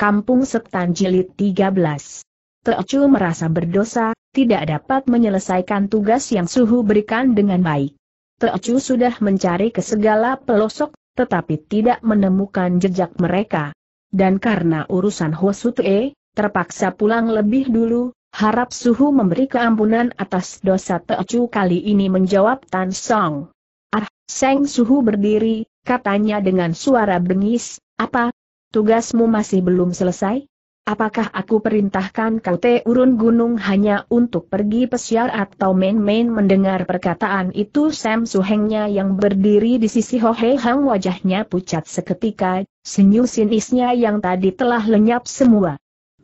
Kampung Setan Jilid 13. Teocu merasa berdosa, tidak dapat menyelesaikan tugas yang Suhu berikan dengan baik. Teocu sudah mencari ke segala pelosok, tetapi tidak menemukan jejak mereka. Dan karena urusan Hosutue, terpaksa pulang lebih dulu, harap Suhu memberi keampunan atas dosa Teocu kali ini menjawab Tan Song. Ah, Seng Suhu berdiri, katanya dengan suara bengis, apa, tugasmu masih belum selesai? Apakah aku perintahkan kau turun gunung hanya untuk pergi pesiar atau main-main mendengar perkataan itu Sam Suhengnya yang berdiri di sisi Ho Hei Hang wajahnya pucat seketika, senyum sinisnya yang tadi telah lenyap semua.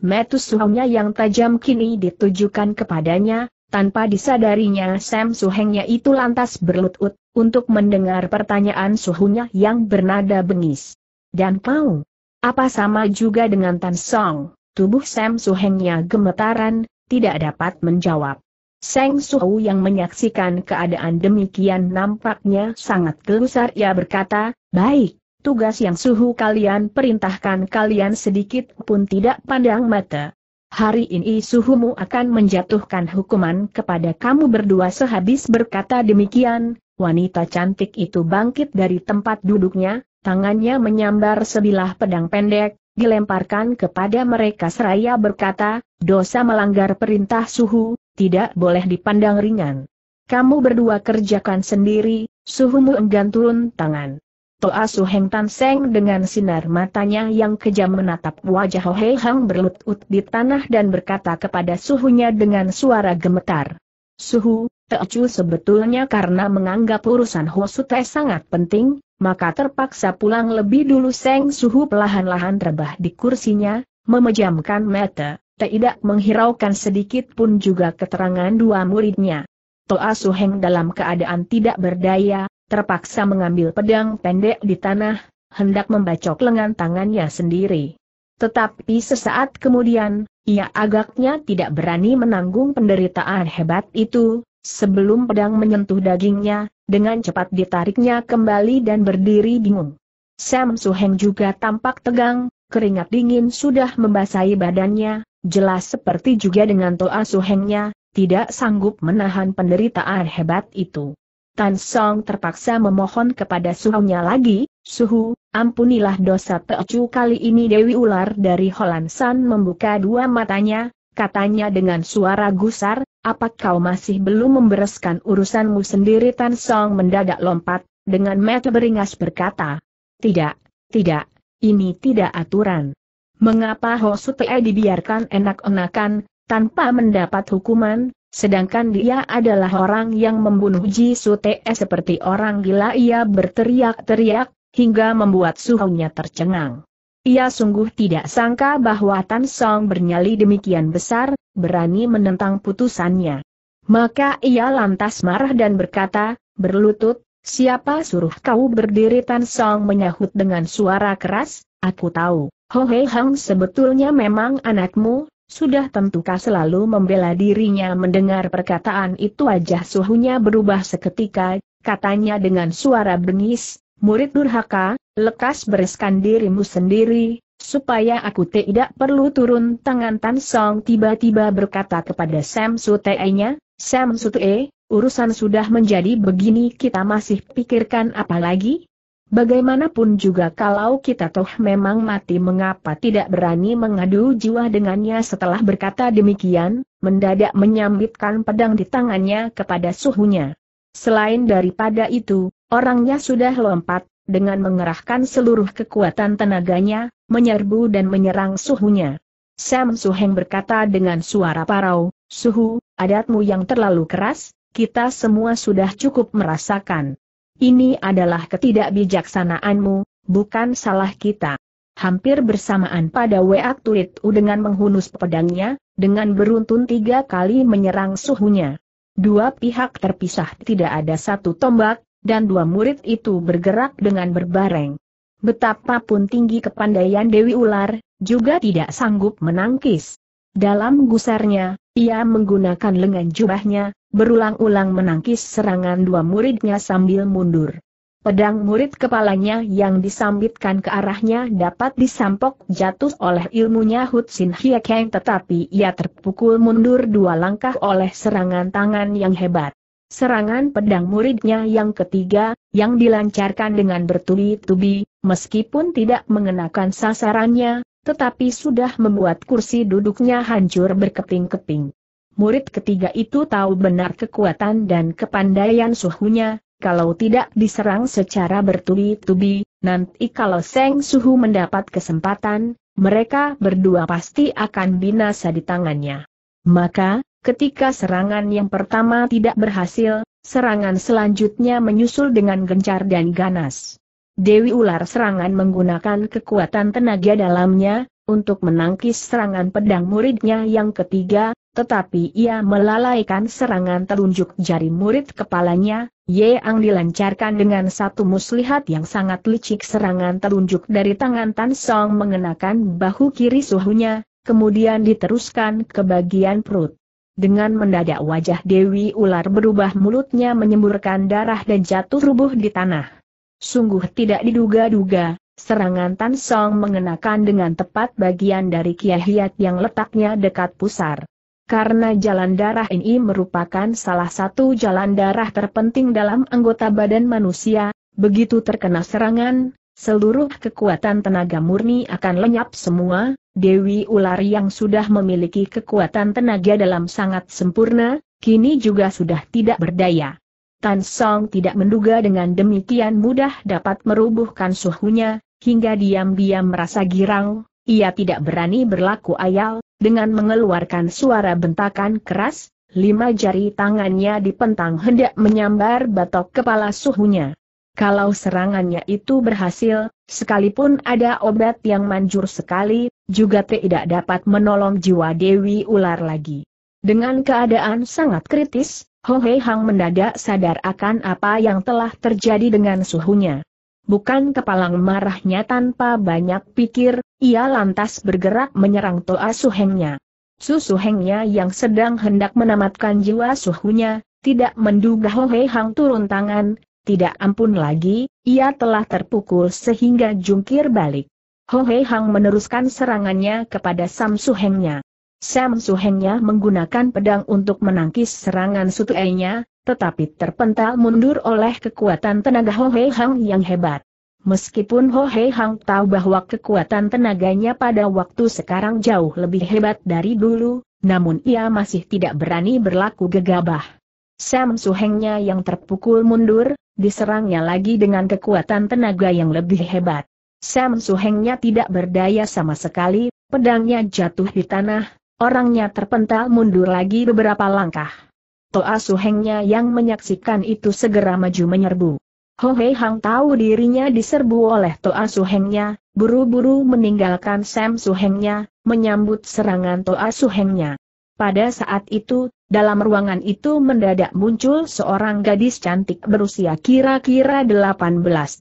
Metus Suhengnya yang tajam kini ditujukan kepadanya, tanpa disadarinya Sam Suhengnya itu lantas berlutut, untuk mendengar pertanyaan suhunya yang bernada bengis. Dan kau, apa sama juga dengan Tan Song? Tubuh Sam Suhengnya gemetaran, tidak dapat menjawab. Seng Suhu yang menyaksikan keadaan demikian nampaknya sangat gelusar ia berkata, baik, tugas yang suhu kalian perintahkan kalian sedikit pun tidak pandang mata. Hari ini suhumu akan menjatuhkan hukuman kepada kamu berdua sehabis berkata demikian, wanita cantik itu bangkit dari tempat duduknya, tangannya menyambar sebilah pedang pendek, dilemparkan kepada mereka seraya berkata, dosa melanggar perintah suhu, tidak boleh dipandang ringan. Kamu berdua kerjakan sendiri, suhumu enggan turun tangan. Toa Suheng Tan Seng dengan sinar matanya yang kejam menatap wajah Ho Hei Hang berlutut di tanah dan berkata kepada suhunya dengan suara gemetar. Suhu, Teocu sebetulnya karena menganggap urusan Hosute sangat penting, maka terpaksa pulang lebih dulu Seng Suhu pelahan lahan rebah di kursinya, memejamkan mata, tidak menghiraukan sedikit pun juga keterangan dua muridnya. Toa Suheng dalam keadaan tidak berdaya, terpaksa mengambil pedang pendek di tanah, hendak membacok lengan tangannya sendiri. Tetapi sesaat kemudian, ia agaknya tidak berani menanggung penderitaan hebat itu, Sebelum pedang menyentuh dagingnya, dengan cepat ditariknya kembali dan berdiri bingung. Sam Suheng juga tampak tegang, keringat dingin sudah membasahi badannya, jelas seperti juga dengan Toa Suhengnya, tidak sanggup menahan penderitaan hebat itu. Tan Song terpaksa memohon kepada suhunya lagi, Suhu, ampunilah dosa Teocu kali ini Dewi Ular dari Holansan membuka dua matanya, katanya dengan suara gusar, apa kau masih belum membereskan urusanmu sendiri Tan Song mendadak lompat, dengan mata beringas berkata, tidak, tidak, ini tidak aturan. Mengapa Ho Hosutei dibiarkan enak-enakan, tanpa mendapat hukuman, sedangkan dia adalah orang yang membunuh Ji Sute seperti orang gila ia berteriak-teriak, hingga membuat suhunya tercengang. Ia sungguh tidak sangka bahwa Tan Song bernyali demikian besar, berani menentang putusannya. Maka ia lantas marah dan berkata, berlutut, siapa suruh kau berdiri Tan Song menyahut dengan suara keras, aku tahu, Ho Hei Hang sebetulnya memang anakmu, sudah tentukah selalu membela dirinya mendengar perkataan itu wajah suhunya berubah seketika, katanya dengan suara bengis, Murid durhaka, lekas bereskan dirimu sendiri, supaya aku tidak perlu turun tangan Tan Song tiba-tiba berkata kepada Sam Sutee-nya, Sam Sutee, urusan sudah menjadi begini kita masih pikirkan apa lagi? Bagaimanapun juga kalau kita toh memang mati mengapa tidak berani mengadu jiwa dengannya setelah berkata demikian, mendadak menyambitkan pedang di tangannya kepada suhunya. Selain daripada itu, Orangnya sudah lompat, dengan mengerahkan seluruh kekuatan tenaganya, menyerbu dan menyerang suhunya. Sam Suheng berkata dengan suara parau, Suhu, adatmu yang terlalu keras, kita semua sudah cukup merasakan. Ini adalah ketidakbijaksanaanmu, bukan salah kita. Hampir bersamaan pada Weak Tuit U dengan menghunus pedangnya, dengan beruntun tiga kali menyerang suhunya. Dua pihak terpisah tidak ada satu tombak, dan dua murid itu bergerak dengan berbareng. Betapapun tinggi kepandaian Dewi Ular, juga tidak sanggup menangkis. Dalam gusarnya, ia menggunakan lengan jubahnya, berulang-ulang menangkis serangan dua muridnya sambil mundur. Pedang murid kepalanya yang disambitkan ke arahnya dapat disampok jatuh oleh ilmunya Hutsin Hiekeng tetapi ia terpukul mundur dua langkah oleh serangan tangan yang hebat. Serangan pedang muridnya yang ketiga, yang dilancarkan dengan bertubi-tubi, meskipun tidak mengenakan sasarannya, tetapi sudah membuat kursi duduknya hancur berkeping-keping. Murid ketiga itu tahu benar kekuatan dan kepandaian suhunya, kalau tidak diserang secara bertubi-tubi, nanti kalau Seng Suhu mendapat kesempatan, mereka berdua pasti akan binasa di tangannya. Maka, Ketika serangan yang pertama tidak berhasil, serangan selanjutnya menyusul dengan gencar dan ganas. Dewi ular serangan menggunakan kekuatan tenaga dalamnya, untuk menangkis serangan pedang muridnya yang ketiga, tetapi ia melalaikan serangan telunjuk jari murid kepalanya, Yeang dilancarkan dengan satu muslihat yang sangat licik serangan telunjuk dari tangan Tan Song mengenakan bahu kiri suhunya, kemudian diteruskan ke bagian perut. Dengan mendadak wajah Dewi Ular berubah mulutnya menyemburkan darah dan jatuh rubuh di tanah. Sungguh tidak diduga-duga, serangan Tan Song mengenakan dengan tepat bagian dari Kiai yang letaknya dekat pusar. Karena jalan darah ini merupakan salah satu jalan darah terpenting dalam anggota badan manusia, begitu terkena serangan, seluruh kekuatan tenaga murni akan lenyap semua, Dewi Ular yang sudah memiliki kekuatan tenaga dalam sangat sempurna, kini juga sudah tidak berdaya. Tan Song tidak menduga dengan demikian mudah dapat merubuhkan suhunya, hingga diam-diam merasa girang, ia tidak berani berlaku ayal, dengan mengeluarkan suara bentakan keras, lima jari tangannya dipentang hendak menyambar batok kepala suhunya. Kalau serangannya itu berhasil, sekalipun ada obat yang manjur sekali, juga tidak dapat menolong jiwa Dewi Ular lagi. Dengan keadaan sangat kritis, Ho Hei Hang mendadak sadar akan apa yang telah terjadi dengan suhunya. Bukan kepalang marahnya tanpa banyak pikir, ia lantas bergerak menyerang Toa Suhengnya. Susuhengnya yang sedang hendak menamatkan jiwa suhunya, tidak menduga Ho Hei Hang turun tangan, tidak ampun lagi, ia telah terpukul sehingga jungkir balik. Ho Hei Hang meneruskan serangannya kepada Sam Su Hengnya. Sam Su Hengnya menggunakan pedang untuk menangkis serangan nya, tetapi terpental mundur oleh kekuatan tenaga Ho Hei Hang yang hebat. Meskipun Ho Hei Hang tahu bahwa kekuatan tenaganya pada waktu sekarang jauh lebih hebat dari dulu, namun ia masih tidak berani berlaku gegabah. Sam Su Hengnya yang terpukul mundur, diserangnya lagi dengan kekuatan tenaga yang lebih hebat. Sam Suhengnya tidak berdaya sama sekali, pedangnya jatuh di tanah, orangnya terpental mundur lagi beberapa langkah. Toa Suhengnya yang menyaksikan itu segera maju menyerbu. Ho Hei Hang tahu dirinya diserbu oleh Toa Suhengnya, buru-buru meninggalkan Sam Suhengnya, menyambut serangan Toa Suhengnya. Pada saat itu, dalam ruangan itu mendadak muncul seorang gadis cantik berusia kira-kira 18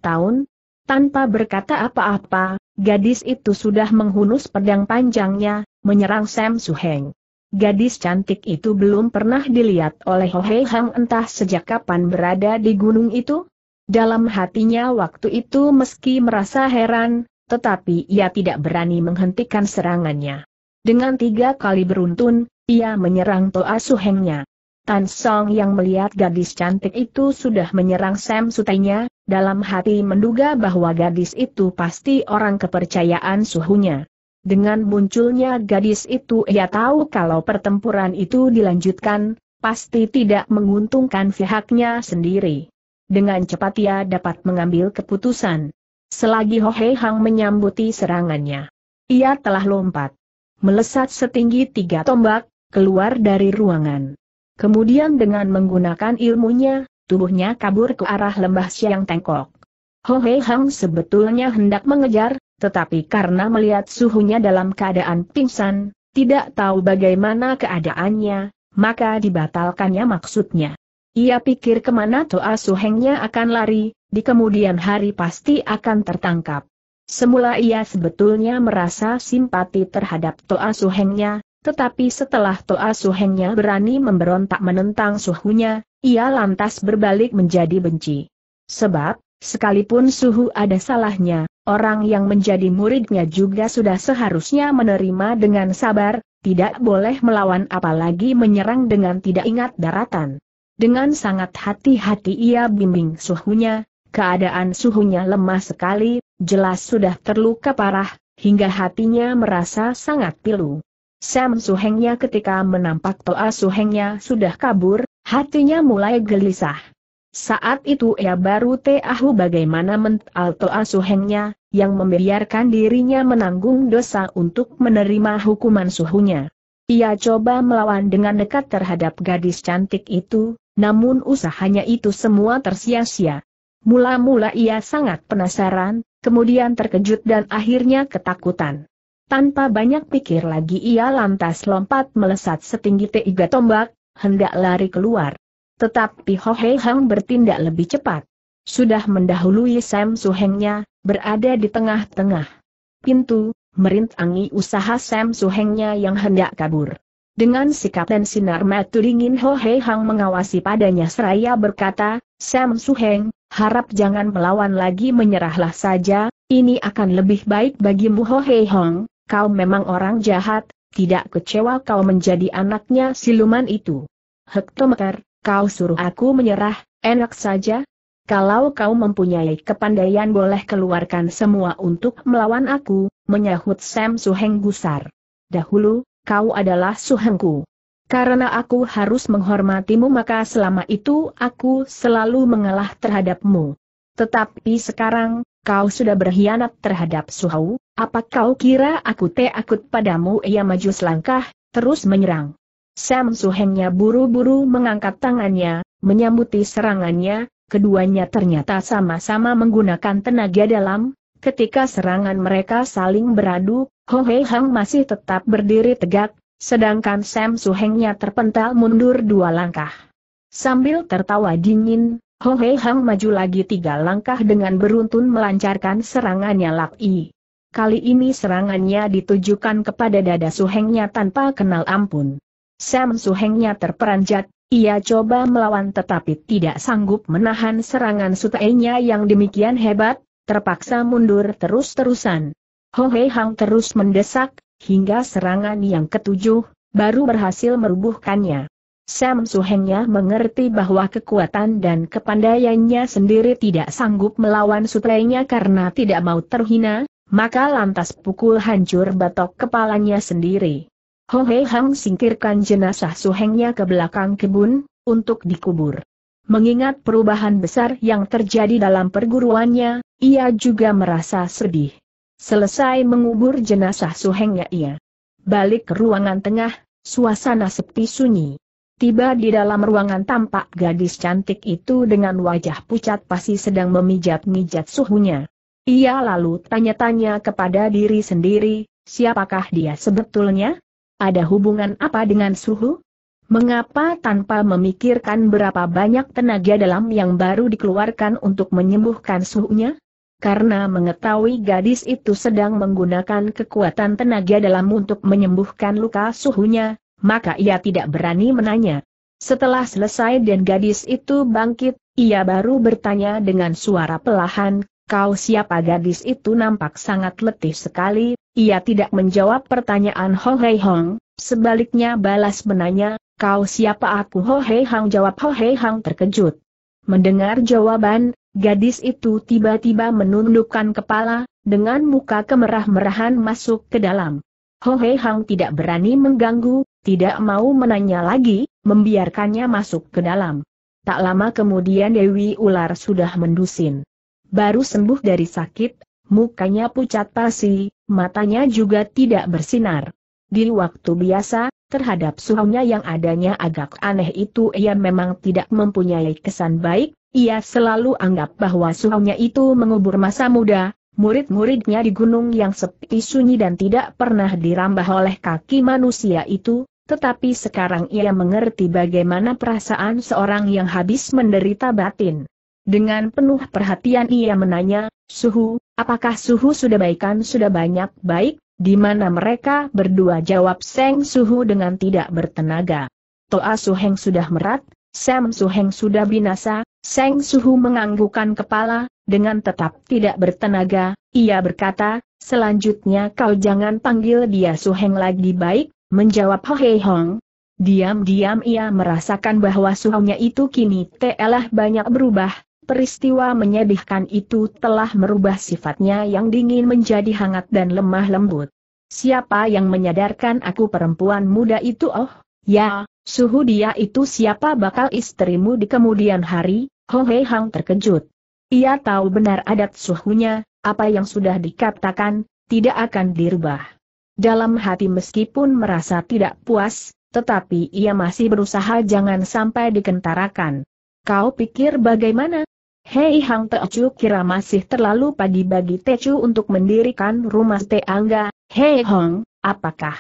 tahun, tanpa berkata apa-apa, gadis itu sudah menghunus pedang panjangnya, menyerang Sam Suheng. Gadis cantik itu belum pernah dilihat oleh Ho Hei Hang entah sejak kapan berada di gunung itu. Dalam hatinya waktu itu meski merasa heran, tetapi ia tidak berani menghentikan serangannya. Dengan tiga kali beruntun, ia menyerang Toa Suhengnya. Tan Song yang melihat gadis cantik itu sudah menyerang Sam Sutainya, dalam hati menduga bahwa gadis itu pasti orang kepercayaan suhunya. Dengan munculnya gadis itu ia tahu kalau pertempuran itu dilanjutkan, pasti tidak menguntungkan pihaknya sendiri. Dengan cepat ia dapat mengambil keputusan. Selagi Hohe Hang menyambuti serangannya. Ia telah lompat. Melesat setinggi tiga tombak, keluar dari ruangan. Kemudian dengan menggunakan ilmunya, tubuhnya kabur ke arah lembah Siang Tengkok. Ho Hei Hang sebetulnya hendak mengejar, tetapi karena melihat suhunya dalam keadaan pingsan, tidak tahu bagaimana keadaannya, maka dibatalkannya maksudnya. Ia pikir kemana Toa Suhengnya akan lari, di kemudian hari pasti akan tertangkap. Semula ia sebetulnya merasa simpati terhadap Toa Suhengnya, tetapi setelah Toa Suhennya berani memberontak menentang suhunya, ia lantas berbalik menjadi benci. Sebab, sekalipun suhu ada salahnya, orang yang menjadi muridnya juga sudah seharusnya menerima dengan sabar, tidak boleh melawan apalagi menyerang dengan tidak ingat daratan. Dengan sangat hati-hati ia bimbing suhunya, keadaan suhunya lemah sekali, jelas sudah terluka parah, hingga hatinya merasa sangat pilu. Sam Suhengnya ketika menampak Toa Suhengnya sudah kabur, hatinya mulai gelisah. Saat itu ia baru tahu bagaimana mental Toa Suhengnya, yang membiarkan dirinya menanggung dosa untuk menerima hukuman suhunya. Ia coba melawan dengan dekat terhadap gadis cantik itu, namun usahanya itu semua tersia-sia. Mula-mula ia sangat penasaran, kemudian terkejut dan akhirnya ketakutan. Tanpa banyak pikir lagi ia lantas lompat melesat setinggi tiga tombak, hendak lari keluar. Tetapi Ho Hei Hang bertindak lebih cepat. Sudah mendahului Sam Suhengnya, berada di tengah-tengah pintu, merintangi usaha Sam Suhengnya yang hendak kabur. Dengan sikap dan sinar mata dingin Ho Hei Hang mengawasi padanya seraya berkata, Sam Suheng, harap jangan melawan lagi menyerahlah saja, ini akan lebih baik bagimu Ho Hei Hong, Kau memang orang jahat, tidak kecewa kau menjadi anaknya siluman itu. Hektometer, kau suruh aku menyerah, enak saja. Kalau kau mempunyai kepandaian boleh keluarkan semua untuk melawan aku, menyahut Sam Suheng gusar. Dahulu, kau adalah Suhengku. Karena aku harus menghormatimu maka selama itu aku selalu mengalah terhadapmu. Tetapi sekarang, kau sudah berkhianat terhadap Suhau, apa kau kira aku takut padamu? Ia maju selangkah, terus menyerang. Sam Suhengnya buru-buru mengangkat tangannya, menyambuti serangannya, keduanya ternyata sama-sama menggunakan tenaga dalam, ketika serangan mereka saling beradu, Ho Hei Hang masih tetap berdiri tegak, sedangkan Sam Suhengnya terpental mundur dua langkah. Sambil tertawa dingin, Ho Hei Hang maju lagi tiga langkah dengan beruntun melancarkan serangannya Lap I. Kali ini serangannya ditujukan kepada dada suhengnya tanpa kenal ampun. Sam suhengnya terperanjat, ia coba melawan tetapi tidak sanggup menahan serangan sutainya yang demikian hebat, terpaksa mundur terus-terusan. Ho Hei Hang terus mendesak, hingga serangan yang ketujuh, baru berhasil merubuhkannya. Sam Suhengnya mengerti bahwa kekuatan dan kepandaiannya sendiri tidak sanggup melawan sutrainya karena tidak mau terhina, maka lantas pukul hancur batok kepalanya sendiri. Ho Hei Hang singkirkan jenazah Su suhengnya ke belakang kebun, untuk dikubur. Mengingat perubahan besar yang terjadi dalam perguruannya, ia juga merasa sedih. Selesai mengubur jenazah Su suhengnya ia. Balik ke ruangan tengah, suasana sepi sunyi. Tiba di dalam ruangan tampak gadis cantik itu dengan wajah pucat pasti sedang memijat-mijat suhunya. Ia lalu tanya-tanya kepada diri sendiri, siapakah dia sebetulnya? Ada hubungan apa dengan suhu? Mengapa tanpa memikirkan berapa banyak tenaga dalam yang baru dikeluarkan untuk menyembuhkan suhunya? Karena mengetahui gadis itu sedang menggunakan kekuatan tenaga dalam untuk menyembuhkan luka suhunya, maka ia tidak berani menanya. Setelah selesai dan gadis itu bangkit, ia baru bertanya dengan suara pelahan, Kau siapa gadis itu nampak sangat letih sekali, ia tidak menjawab pertanyaan Ho Hei Hong, sebaliknya balas menanya, kau siapa aku Ho Hei Hong jawab Ho Hei Hong terkejut. Mendengar jawaban, gadis itu tiba-tiba menundukkan kepala, dengan muka kemerah-merahan masuk ke dalam. Ho Hei Hong tidak berani mengganggu, tidak mau menanya lagi, membiarkannya masuk ke dalam. Tak lama kemudian Dewi Ular sudah mendusin baru sembuh dari sakit, mukanya pucat pasi, matanya juga tidak bersinar. Di waktu biasa, terhadap suhunya yang adanya agak aneh itu ia memang tidak mempunyai kesan baik, ia selalu anggap bahwa suhunya itu mengubur masa muda, murid-muridnya di gunung yang sepi sunyi dan tidak pernah dirambah oleh kaki manusia itu, tetapi sekarang ia mengerti bagaimana perasaan seorang yang habis menderita batin. Dengan penuh perhatian ia menanya, Suhu, apakah Suhu sudah baikan sudah banyak baik, di mana mereka berdua jawab Seng Suhu dengan tidak bertenaga. Toa Suheng sudah merat, Sam Suheng sudah binasa, Seng Suhu menganggukkan kepala, dengan tetap tidak bertenaga, ia berkata, selanjutnya kau jangan panggil dia Suheng lagi baik, menjawab Hohei Hong. Diam-diam ia merasakan bahwa suhunya itu kini telah banyak berubah, Peristiwa menyedihkan itu telah merubah sifatnya yang dingin menjadi hangat dan lemah lembut. Siapa yang menyadarkan aku perempuan muda itu oh, ya, suhu dia itu siapa bakal istrimu di kemudian hari, Ho Hei Hang terkejut. Ia tahu benar adat suhunya, apa yang sudah dikatakan, tidak akan dirubah. Dalam hati meskipun merasa tidak puas, tetapi ia masih berusaha jangan sampai dikentarakan. Kau pikir bagaimana? Hei Hang Teocu kira masih terlalu pagi bagi Tecu untuk mendirikan rumah angga. Hei Hong, apakah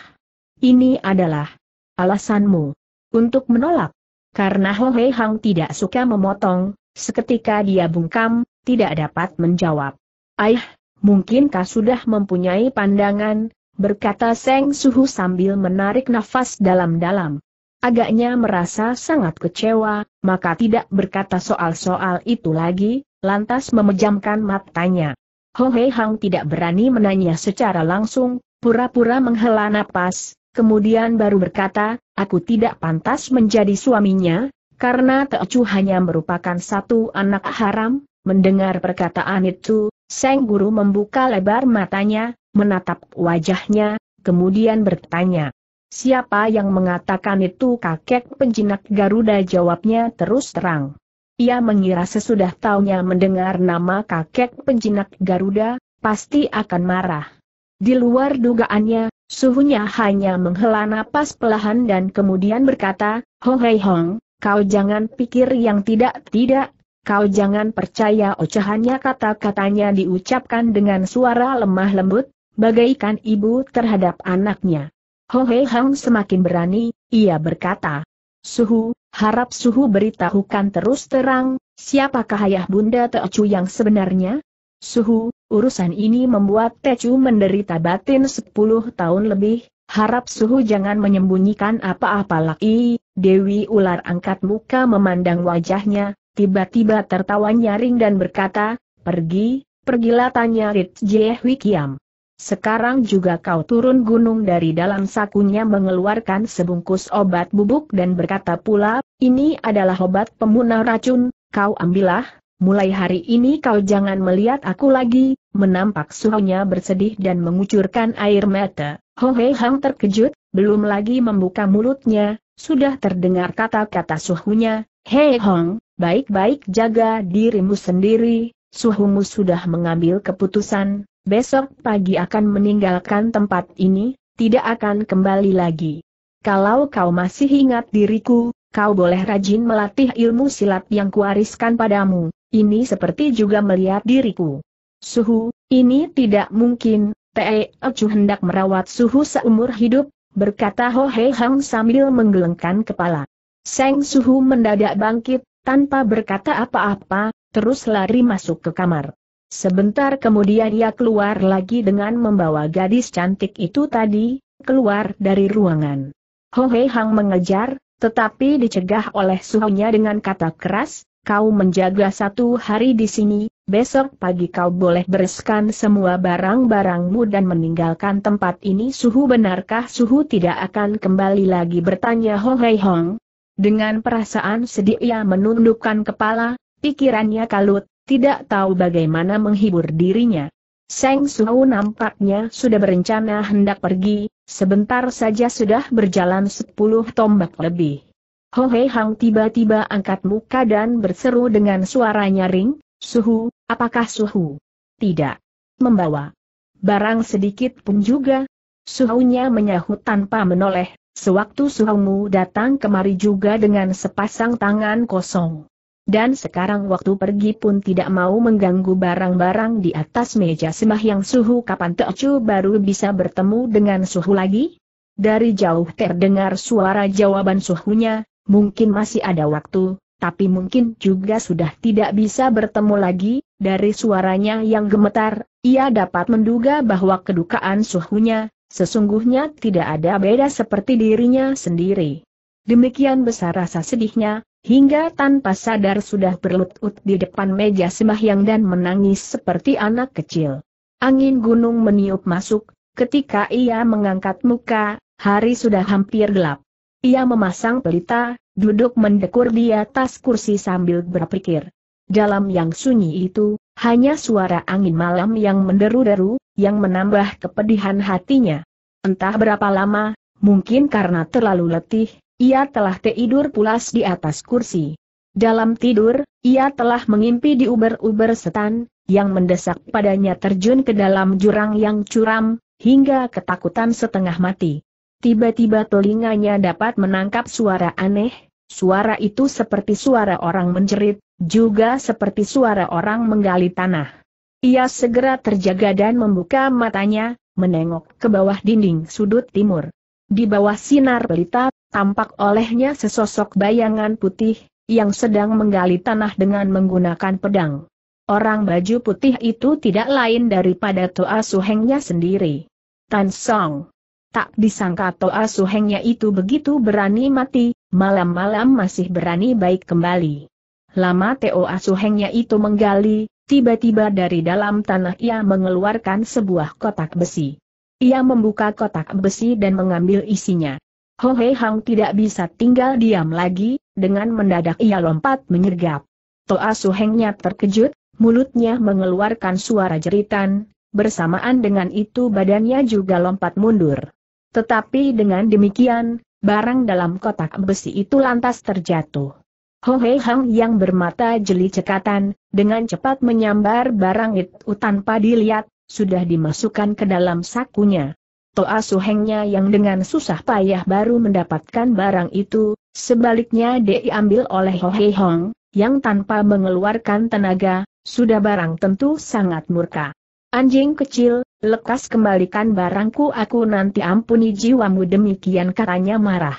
ini adalah alasanmu untuk menolak? Karena Ho Hei Hang tidak suka memotong, seketika dia bungkam, tidak dapat menjawab. Aih, mungkinkah sudah mempunyai pandangan, berkata Seng Suhu sambil menarik nafas dalam-dalam agaknya merasa sangat kecewa, maka tidak berkata soal-soal itu lagi, lantas memejamkan matanya. Ho Hei Hang tidak berani menanya secara langsung, pura-pura menghela napas, kemudian baru berkata, aku tidak pantas menjadi suaminya, karena Teocu hanya merupakan satu anak haram, mendengar perkataan itu, Seng Guru membuka lebar matanya, menatap wajahnya, kemudian bertanya, Siapa yang mengatakan itu kakek penjinak Garuda jawabnya terus terang. Ia mengira sesudah taunya mendengar nama kakek penjinak Garuda, pasti akan marah. Di luar dugaannya, suhunya hanya menghela napas pelahan dan kemudian berkata, Ho Hei Hong, kau jangan pikir yang tidak-tidak, kau jangan percaya ocehannya kata-katanya diucapkan dengan suara lemah lembut, bagaikan ibu terhadap anaknya. Ho Hei Hang semakin berani, ia berkata. Suhu, harap Suhu beritahukan terus terang, siapakah ayah Bunda Teocu yang sebenarnya? Suhu, urusan ini membuat Chu menderita batin 10 tahun lebih, harap Suhu jangan menyembunyikan apa-apa lagi. Dewi ular angkat muka memandang wajahnya, tiba-tiba tertawa nyaring dan berkata, pergi, pergilah tanya Rit Jie Kiam. Sekarang juga kau turun gunung dari dalam sakunya mengeluarkan sebungkus obat bubuk dan berkata pula, ini adalah obat pemunah racun, kau ambillah, mulai hari ini kau jangan melihat aku lagi, menampak suhunya bersedih dan mengucurkan air mata. Hohe Hang terkejut, belum lagi membuka mulutnya, sudah terdengar kata-kata suhunya, Hei Hong, baik-baik jaga dirimu sendiri, suhumu sudah mengambil keputusan, besok pagi akan meninggalkan tempat ini, tidak akan kembali lagi. Kalau kau masih ingat diriku, kau boleh rajin melatih ilmu silat yang kuariskan padamu, ini seperti juga melihat diriku. Suhu, ini tidak mungkin, T.E. aku hendak merawat suhu seumur hidup, berkata Ho Hei Hang sambil menggelengkan kepala. Seng suhu mendadak bangkit, tanpa berkata apa-apa, terus lari masuk ke kamar. Sebentar kemudian ia keluar lagi dengan membawa gadis cantik itu tadi, keluar dari ruangan. Ho Hei Hang mengejar, tetapi dicegah oleh suhunya dengan kata keras, kau menjaga satu hari di sini, besok pagi kau boleh bereskan semua barang-barangmu dan meninggalkan tempat ini. Suhu benarkah suhu tidak akan kembali lagi bertanya Ho Hei Hong. Dengan perasaan sedih ia menundukkan kepala, pikirannya kalut, tidak tahu bagaimana menghibur dirinya. Seng Suhu nampaknya sudah berencana hendak pergi, sebentar saja sudah berjalan sepuluh tombak lebih. Ho Hei Hang tiba-tiba angkat muka dan berseru dengan suara nyaring, Suhu, apakah Suhu? Tidak. Membawa. Barang sedikit pun juga. Suhunya menyahut tanpa menoleh, sewaktu Suhumu datang kemari juga dengan sepasang tangan kosong. Dan sekarang waktu pergi pun tidak mau mengganggu barang-barang di atas meja sembah yang suhu kapan Teocu baru bisa bertemu dengan suhu lagi? Dari jauh terdengar suara jawaban suhunya, mungkin masih ada waktu, tapi mungkin juga sudah tidak bisa bertemu lagi, dari suaranya yang gemetar, ia dapat menduga bahwa kedukaan suhunya, sesungguhnya tidak ada beda seperti dirinya sendiri. Demikian besar rasa sedihnya, hingga tanpa sadar sudah berlutut di depan meja sembahyang dan menangis seperti anak kecil. Angin gunung meniup masuk, ketika ia mengangkat muka, hari sudah hampir gelap. Ia memasang pelita, duduk mendekur di atas kursi sambil berpikir. Dalam yang sunyi itu, hanya suara angin malam yang menderu-deru, yang menambah kepedihan hatinya. Entah berapa lama, mungkin karena terlalu letih, ia telah tidur pulas di atas kursi. Dalam tidur, ia telah mengimpi di uber-uber setan, yang mendesak padanya terjun ke dalam jurang yang curam, hingga ketakutan setengah mati. Tiba-tiba telinganya dapat menangkap suara aneh, suara itu seperti suara orang menjerit, juga seperti suara orang menggali tanah. Ia segera terjaga dan membuka matanya, menengok ke bawah dinding sudut timur. Di bawah sinar pelita, tampak olehnya sesosok bayangan putih, yang sedang menggali tanah dengan menggunakan pedang. Orang baju putih itu tidak lain daripada Toa Suhengnya sendiri. Tan Song. Tak disangka Toa Suhengnya itu begitu berani mati, malam-malam masih berani baik kembali. Lama Toa Suhengnya itu menggali, tiba-tiba dari dalam tanah ia mengeluarkan sebuah kotak besi. Ia membuka kotak besi dan mengambil isinya. Ho Hei Hang tidak bisa tinggal diam lagi, dengan mendadak ia lompat menyergap. Toa Su Suhengnya terkejut, mulutnya mengeluarkan suara jeritan, bersamaan dengan itu badannya juga lompat mundur. Tetapi dengan demikian, barang dalam kotak besi itu lantas terjatuh. Ho Hei Hang yang bermata jeli cekatan, dengan cepat menyambar barang itu tanpa dilihat, sudah dimasukkan ke dalam sakunya. Toa Suhengnya yang dengan susah payah baru mendapatkan barang itu, sebaliknya diambil oleh Ho Hei Hong, yang tanpa mengeluarkan tenaga, sudah barang tentu sangat murka. Anjing kecil, lekas kembalikan barangku aku nanti ampuni jiwamu demikian katanya marah.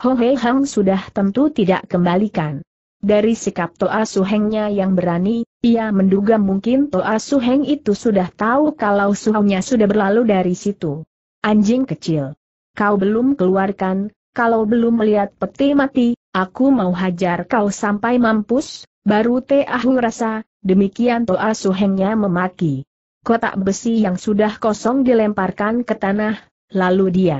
Ho Hei Hong sudah tentu tidak kembalikan. Dari sikap Toa Suhengnya yang berani, ia menduga mungkin Toa Suheng itu sudah tahu kalau suhunya sudah berlalu dari situ. Anjing kecil. Kau belum keluarkan, kalau belum melihat peti mati, aku mau hajar kau sampai mampus, baru Teh aku rasa, demikian Toa Suhengnya memaki. Kotak besi yang sudah kosong dilemparkan ke tanah, lalu dia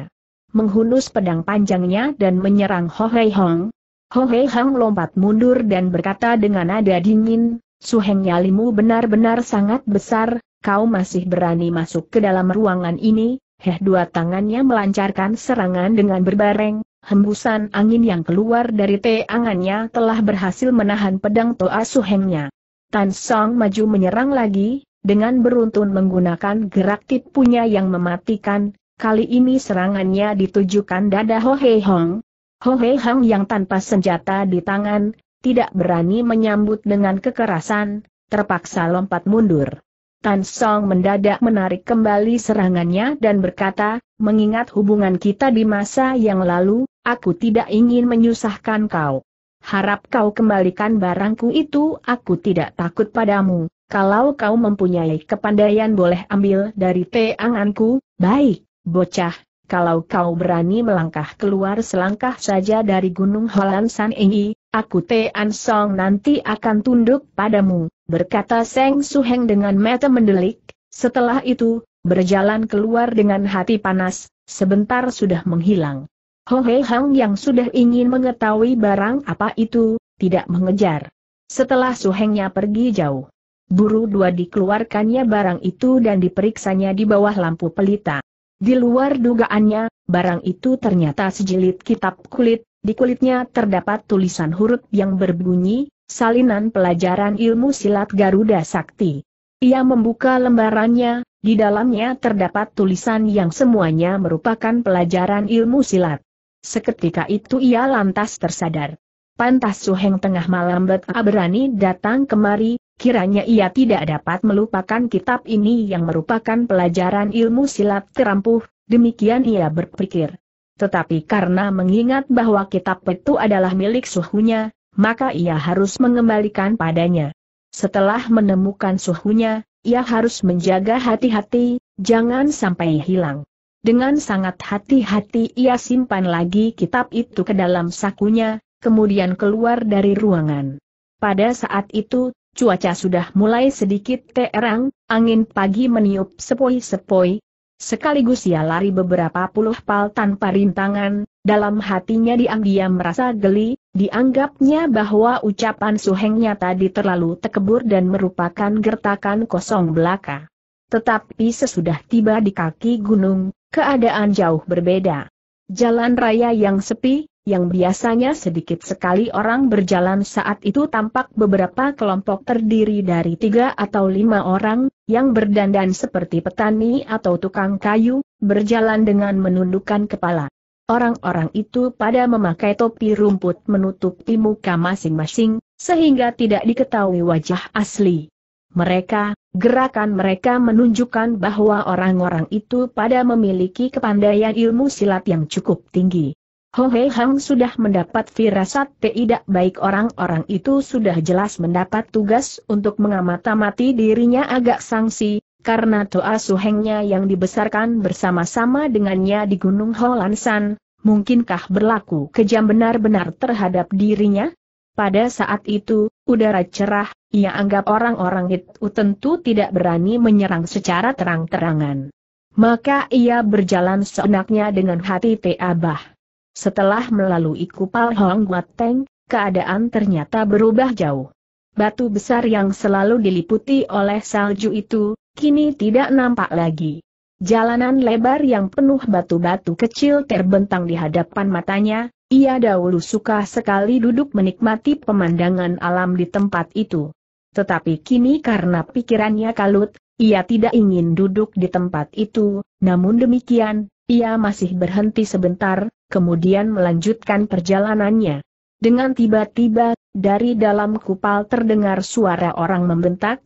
menghunus pedang panjangnya dan menyerang Ho Hei Hong. Ho Hei Hong lompat mundur dan berkata dengan nada dingin, Suheng Yalimu benar-benar sangat besar, kau masih berani masuk ke dalam ruangan ini, Heh ya, dua tangannya melancarkan serangan dengan berbareng, hembusan angin yang keluar dari teangannya telah berhasil menahan pedang Toa Suhengnya. Tan Song maju menyerang lagi, dengan beruntun menggunakan gerak tipunya yang mematikan, kali ini serangannya ditujukan dada Ho Hei Hong. Ho Hei Hong yang tanpa senjata di tangan, tidak berani menyambut dengan kekerasan, terpaksa lompat mundur. Tan Song mendadak menarik kembali serangannya dan berkata, mengingat hubungan kita di masa yang lalu, aku tidak ingin menyusahkan kau. Harap kau kembalikan barangku itu, aku tidak takut padamu. Kalau kau mempunyai kepandaian boleh ambil dari teanganku, baik, bocah, kalau kau berani melangkah keluar selangkah saja dari Gunung Holan San Ingi, aku An Song nanti akan tunduk padamu, berkata Seng Heng dengan mata mendelik, setelah itu, berjalan keluar dengan hati panas, sebentar sudah menghilang. Ho Hei Hang yang sudah ingin mengetahui barang apa itu, tidak mengejar. Setelah Su Hengnya pergi jauh, buru dua dikeluarkannya barang itu dan diperiksanya di bawah lampu pelita. Di luar dugaannya, barang itu ternyata sejilid kitab kulit, di kulitnya terdapat tulisan huruf yang berbunyi, salinan pelajaran ilmu silat Garuda Sakti. Ia membuka lembarannya, di dalamnya terdapat tulisan yang semuanya merupakan pelajaran ilmu silat. Seketika itu ia lantas tersadar. Pantas Suheng tengah malam beta ah berani datang kemari, Kiranya ia tidak dapat melupakan kitab ini yang merupakan pelajaran ilmu silat terampuh, demikian ia berpikir. Tetapi karena mengingat bahwa kitab itu adalah milik suhunya, maka ia harus mengembalikan padanya. Setelah menemukan suhunya, ia harus menjaga hati-hati, jangan sampai hilang. Dengan sangat hati-hati ia simpan lagi kitab itu ke dalam sakunya, kemudian keluar dari ruangan. Pada saat itu, cuaca sudah mulai sedikit terang, angin pagi meniup sepoi-sepoi. Sekaligus ia lari beberapa puluh pal tanpa rintangan, dalam hatinya diam-diam merasa geli, dianggapnya bahwa ucapan suhengnya tadi terlalu tekebur dan merupakan gertakan kosong belaka. Tetapi sesudah tiba di kaki gunung, keadaan jauh berbeda. Jalan raya yang sepi, yang biasanya sedikit sekali orang berjalan saat itu tampak beberapa kelompok terdiri dari tiga atau lima orang, yang berdandan seperti petani atau tukang kayu, berjalan dengan menundukkan kepala. Orang-orang itu pada memakai topi rumput menutupi muka masing-masing, sehingga tidak diketahui wajah asli. Mereka, gerakan mereka menunjukkan bahwa orang-orang itu pada memiliki kepandaian ilmu silat yang cukup tinggi. Ho Hei Hang sudah mendapat firasat tidak baik orang-orang itu sudah jelas mendapat tugas untuk mengamati mati dirinya agak sangsi, karena Toa Suhengnya yang dibesarkan bersama-sama dengannya di Gunung Holansan, mungkinkah berlaku kejam benar-benar terhadap dirinya? Pada saat itu, udara cerah, ia anggap orang-orang itu tentu tidak berani menyerang secara terang-terangan. Maka ia berjalan seenaknya dengan hati Teabah. Setelah melalui kupal Hong Guateng, keadaan ternyata berubah jauh. Batu besar yang selalu diliputi oleh salju itu, kini tidak nampak lagi. Jalanan lebar yang penuh batu-batu kecil terbentang di hadapan matanya, ia dahulu suka sekali duduk menikmati pemandangan alam di tempat itu. Tetapi kini karena pikirannya kalut, ia tidak ingin duduk di tempat itu, namun demikian, ia masih berhenti sebentar, kemudian melanjutkan perjalanannya. Dengan tiba-tiba, dari dalam kupal terdengar suara orang membentak,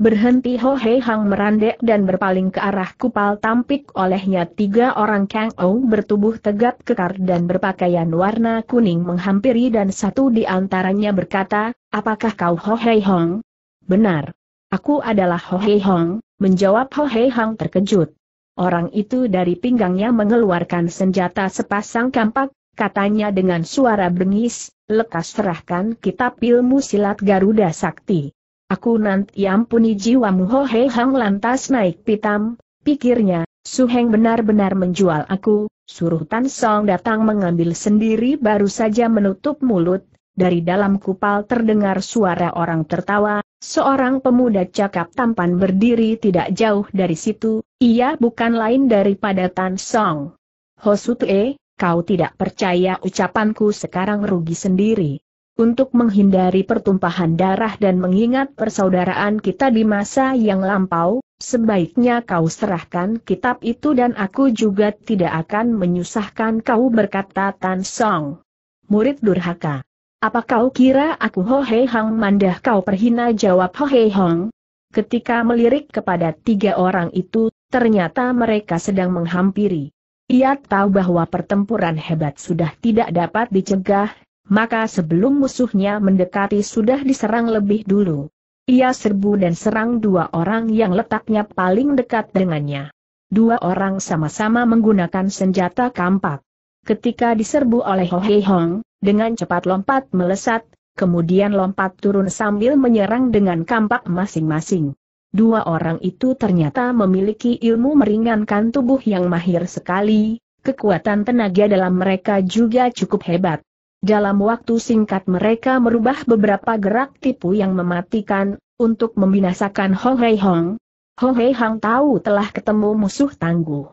Berhenti Ho Hei Hang merandek dan berpaling ke arah kupal tampik olehnya tiga orang Kang Ou bertubuh tegap kekar dan berpakaian warna kuning menghampiri dan satu di antaranya berkata, Apakah kau Ho Hei Hong? Benar. Aku adalah Ho Hei Hong, menjawab Ho Hei Hang terkejut. Orang itu dari pinggangnya mengeluarkan senjata sepasang kampak, katanya dengan suara bengis, lekas serahkan kitab ilmu silat Garuda Sakti. Aku nanti ampuni jiwamu Hohe Hang lantas naik pitam, pikirnya, Suheng benar-benar menjual aku, suruh Tan Song datang mengambil sendiri baru saja menutup mulut, dari dalam kupal terdengar suara orang tertawa, Seorang pemuda cakap tampan berdiri tidak jauh dari situ, ia bukan lain daripada Tan Song. Hosutue, kau tidak percaya ucapanku sekarang rugi sendiri. Untuk menghindari pertumpahan darah dan mengingat persaudaraan kita di masa yang lampau, sebaiknya kau serahkan kitab itu dan aku juga tidak akan menyusahkan kau berkata Tan Song. Murid durhaka. Apa kau kira aku Ho Hei Hang mandah kau perhina jawab Ho Hei Hong? Ketika melirik kepada tiga orang itu, ternyata mereka sedang menghampiri. Ia tahu bahwa pertempuran hebat sudah tidak dapat dicegah, maka sebelum musuhnya mendekati sudah diserang lebih dulu. Ia serbu dan serang dua orang yang letaknya paling dekat dengannya. Dua orang sama-sama menggunakan senjata kampak. Ketika diserbu oleh Ho Hei Hong, dengan cepat lompat melesat, kemudian lompat turun sambil menyerang dengan kampak masing-masing. Dua orang itu ternyata memiliki ilmu meringankan tubuh yang mahir sekali, kekuatan tenaga dalam mereka juga cukup hebat. Dalam waktu singkat mereka merubah beberapa gerak tipu yang mematikan, untuk membinasakan Hong Hei Hong. Hong Hei Hong tahu telah ketemu musuh tangguh.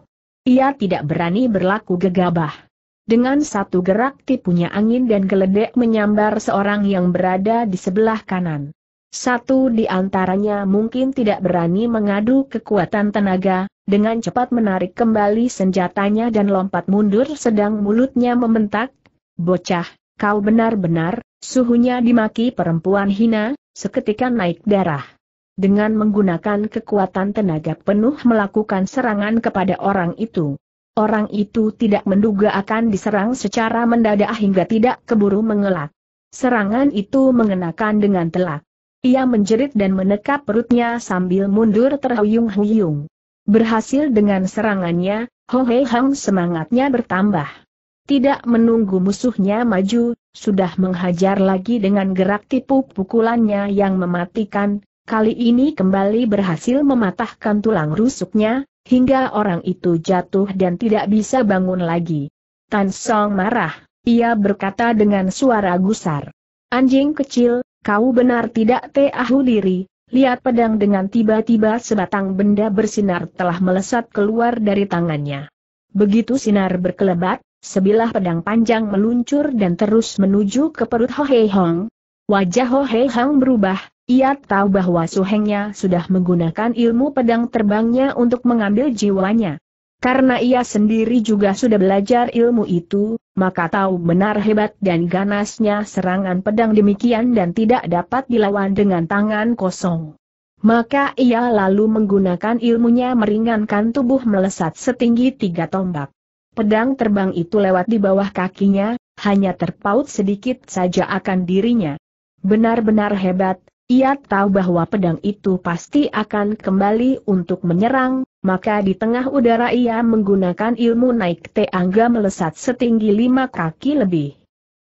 Ia tidak berani berlaku gegabah. Dengan satu gerak tipunya angin dan geledek menyambar seorang yang berada di sebelah kanan. Satu di antaranya mungkin tidak berani mengadu kekuatan tenaga, dengan cepat menarik kembali senjatanya dan lompat mundur sedang mulutnya membentak, Bocah, kau benar-benar, suhunya dimaki perempuan hina, seketika naik darah dengan menggunakan kekuatan tenaga penuh melakukan serangan kepada orang itu. Orang itu tidak menduga akan diserang secara mendadak hingga tidak keburu mengelak. Serangan itu mengenakan dengan telak. Ia menjerit dan menekap perutnya sambil mundur terhuyung-huyung. Berhasil dengan serangannya, Ho Hei Hang semangatnya bertambah. Tidak menunggu musuhnya maju, sudah menghajar lagi dengan gerak tipu pukulannya yang mematikan, kali ini kembali berhasil mematahkan tulang rusuknya, hingga orang itu jatuh dan tidak bisa bangun lagi. Tan Song marah, ia berkata dengan suara gusar. Anjing kecil, kau benar tidak tahu diri, lihat pedang dengan tiba-tiba sebatang benda bersinar telah melesat keluar dari tangannya. Begitu sinar berkelebat, sebilah pedang panjang meluncur dan terus menuju ke perut Ho Hei Hong. Wajah Ho Hei Hong berubah, ia tahu bahwa suhengnya sudah menggunakan ilmu pedang terbangnya untuk mengambil jiwanya. Karena ia sendiri juga sudah belajar ilmu itu, maka tahu benar hebat dan ganasnya serangan pedang demikian dan tidak dapat dilawan dengan tangan kosong. Maka ia lalu menggunakan ilmunya meringankan tubuh melesat setinggi tiga tombak. Pedang terbang itu lewat di bawah kakinya, hanya terpaut sedikit saja akan dirinya. Benar-benar hebat, ia tahu bahwa pedang itu pasti akan kembali untuk menyerang, maka di tengah udara ia menggunakan ilmu naik teangga melesat setinggi lima kaki lebih.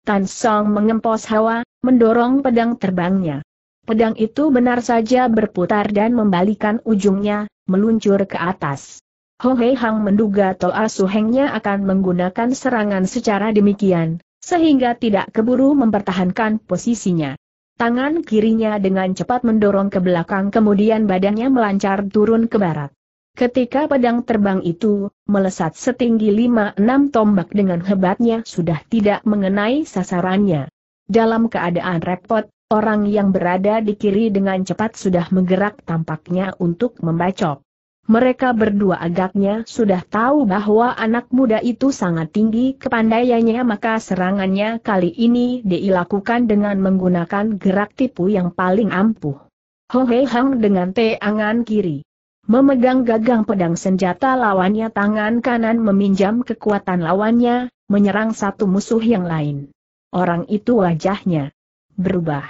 Tan Song mengempos hawa, mendorong pedang terbangnya. Pedang itu benar saja berputar dan membalikan ujungnya, meluncur ke atas. Ho Hei Hang menduga Toa Suhengnya akan menggunakan serangan secara demikian, sehingga tidak keburu mempertahankan posisinya. Tangan kirinya dengan cepat mendorong ke belakang kemudian badannya melancar turun ke barat. Ketika pedang terbang itu, melesat setinggi 5-6 tombak dengan hebatnya sudah tidak mengenai sasarannya. Dalam keadaan repot, orang yang berada di kiri dengan cepat sudah menggerak tampaknya untuk membacok. Mereka berdua agaknya sudah tahu bahwa anak muda itu sangat tinggi kepandaiannya maka serangannya kali ini dilakukan dengan menggunakan gerak tipu yang paling ampuh. Ho Hei Hang dengan teangan kiri. Memegang gagang pedang senjata lawannya tangan kanan meminjam kekuatan lawannya, menyerang satu musuh yang lain. Orang itu wajahnya berubah.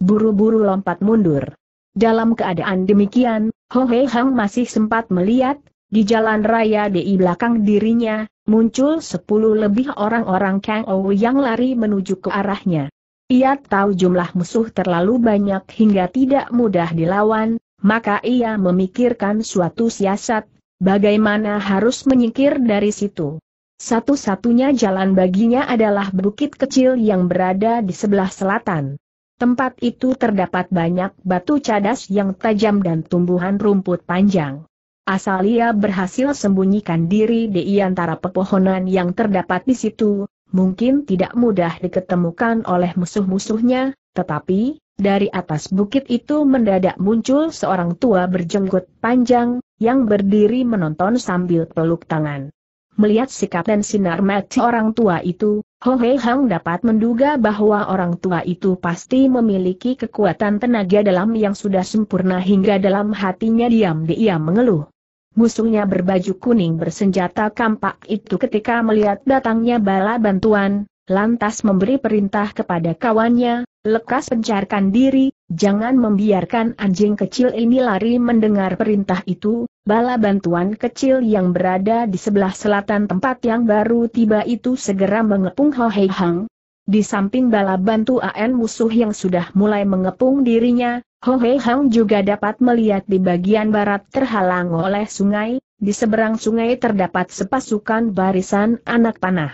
Buru-buru lompat mundur. Dalam keadaan demikian, Ho Hei Hang masih sempat melihat, di jalan raya di belakang dirinya, muncul sepuluh lebih orang-orang Kang Ou yang lari menuju ke arahnya. Ia tahu jumlah musuh terlalu banyak hingga tidak mudah dilawan, maka ia memikirkan suatu siasat, bagaimana harus menyingkir dari situ. Satu-satunya jalan baginya adalah bukit kecil yang berada di sebelah selatan. Tempat itu terdapat banyak batu cadas yang tajam dan tumbuhan rumput panjang. Asal ia berhasil sembunyikan diri di antara pepohonan yang terdapat di situ, mungkin tidak mudah diketemukan oleh musuh-musuhnya, tetapi, dari atas bukit itu mendadak muncul seorang tua berjenggot panjang, yang berdiri menonton sambil peluk tangan. Melihat sikap dan sinar mati orang tua itu, Ho Hei Hang dapat menduga bahwa orang tua itu pasti memiliki kekuatan tenaga dalam yang sudah sempurna hingga dalam hatinya diam-diam mengeluh. Musuhnya berbaju kuning bersenjata kampak itu ketika melihat datangnya bala bantuan, lantas memberi perintah kepada kawannya, lekas pencarkan diri, jangan membiarkan anjing kecil ini lari mendengar perintah itu, Bala bantuan kecil yang berada di sebelah selatan tempat yang baru tiba itu segera mengepung Ho Hei Hang. Di samping bala bantu AN musuh yang sudah mulai mengepung dirinya, Ho Hei Hang juga dapat melihat di bagian barat terhalang oleh sungai, di seberang sungai terdapat sepasukan barisan anak panah.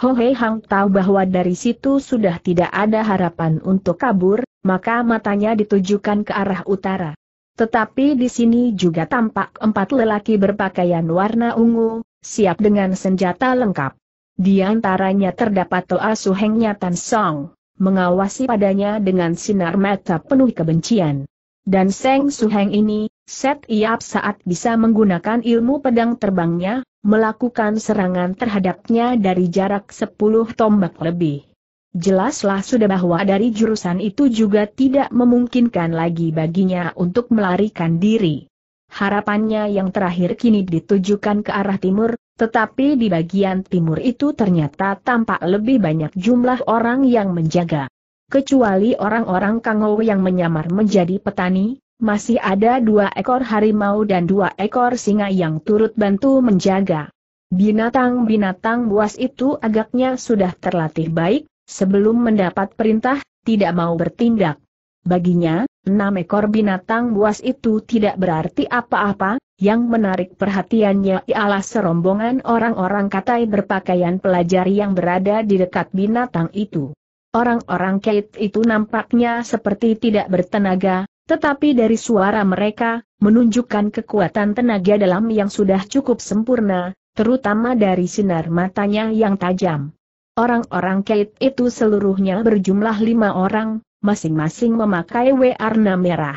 Ho Hei Hang tahu bahwa dari situ sudah tidak ada harapan untuk kabur, maka matanya ditujukan ke arah utara. Tetapi di sini juga tampak empat lelaki berpakaian warna ungu, siap dengan senjata lengkap. Di antaranya terdapat Toa Suhengnya Tan Song, mengawasi padanya dengan sinar mata penuh kebencian. Dan Seng Suheng ini, set iap saat bisa menggunakan ilmu pedang terbangnya, melakukan serangan terhadapnya dari jarak 10 tombak lebih. Jelaslah sudah bahwa dari jurusan itu juga tidak memungkinkan lagi baginya untuk melarikan diri. Harapannya yang terakhir kini ditujukan ke arah timur, tetapi di bagian timur itu ternyata tampak lebih banyak jumlah orang yang menjaga. Kecuali orang-orang Kangou yang menyamar menjadi petani, masih ada dua ekor harimau dan dua ekor singa yang turut bantu menjaga. Binatang-binatang buas itu agaknya sudah terlatih baik, Sebelum mendapat perintah, tidak mau bertindak. Baginya, enam ekor binatang buas itu tidak berarti apa-apa, yang menarik perhatiannya ialah serombongan orang-orang katai berpakaian pelajar yang berada di dekat binatang itu. Orang-orang kait itu nampaknya seperti tidak bertenaga, tetapi dari suara mereka, menunjukkan kekuatan tenaga dalam yang sudah cukup sempurna, terutama dari sinar matanya yang tajam. Orang-orang Kate itu seluruhnya berjumlah lima orang, masing-masing memakai warna merah.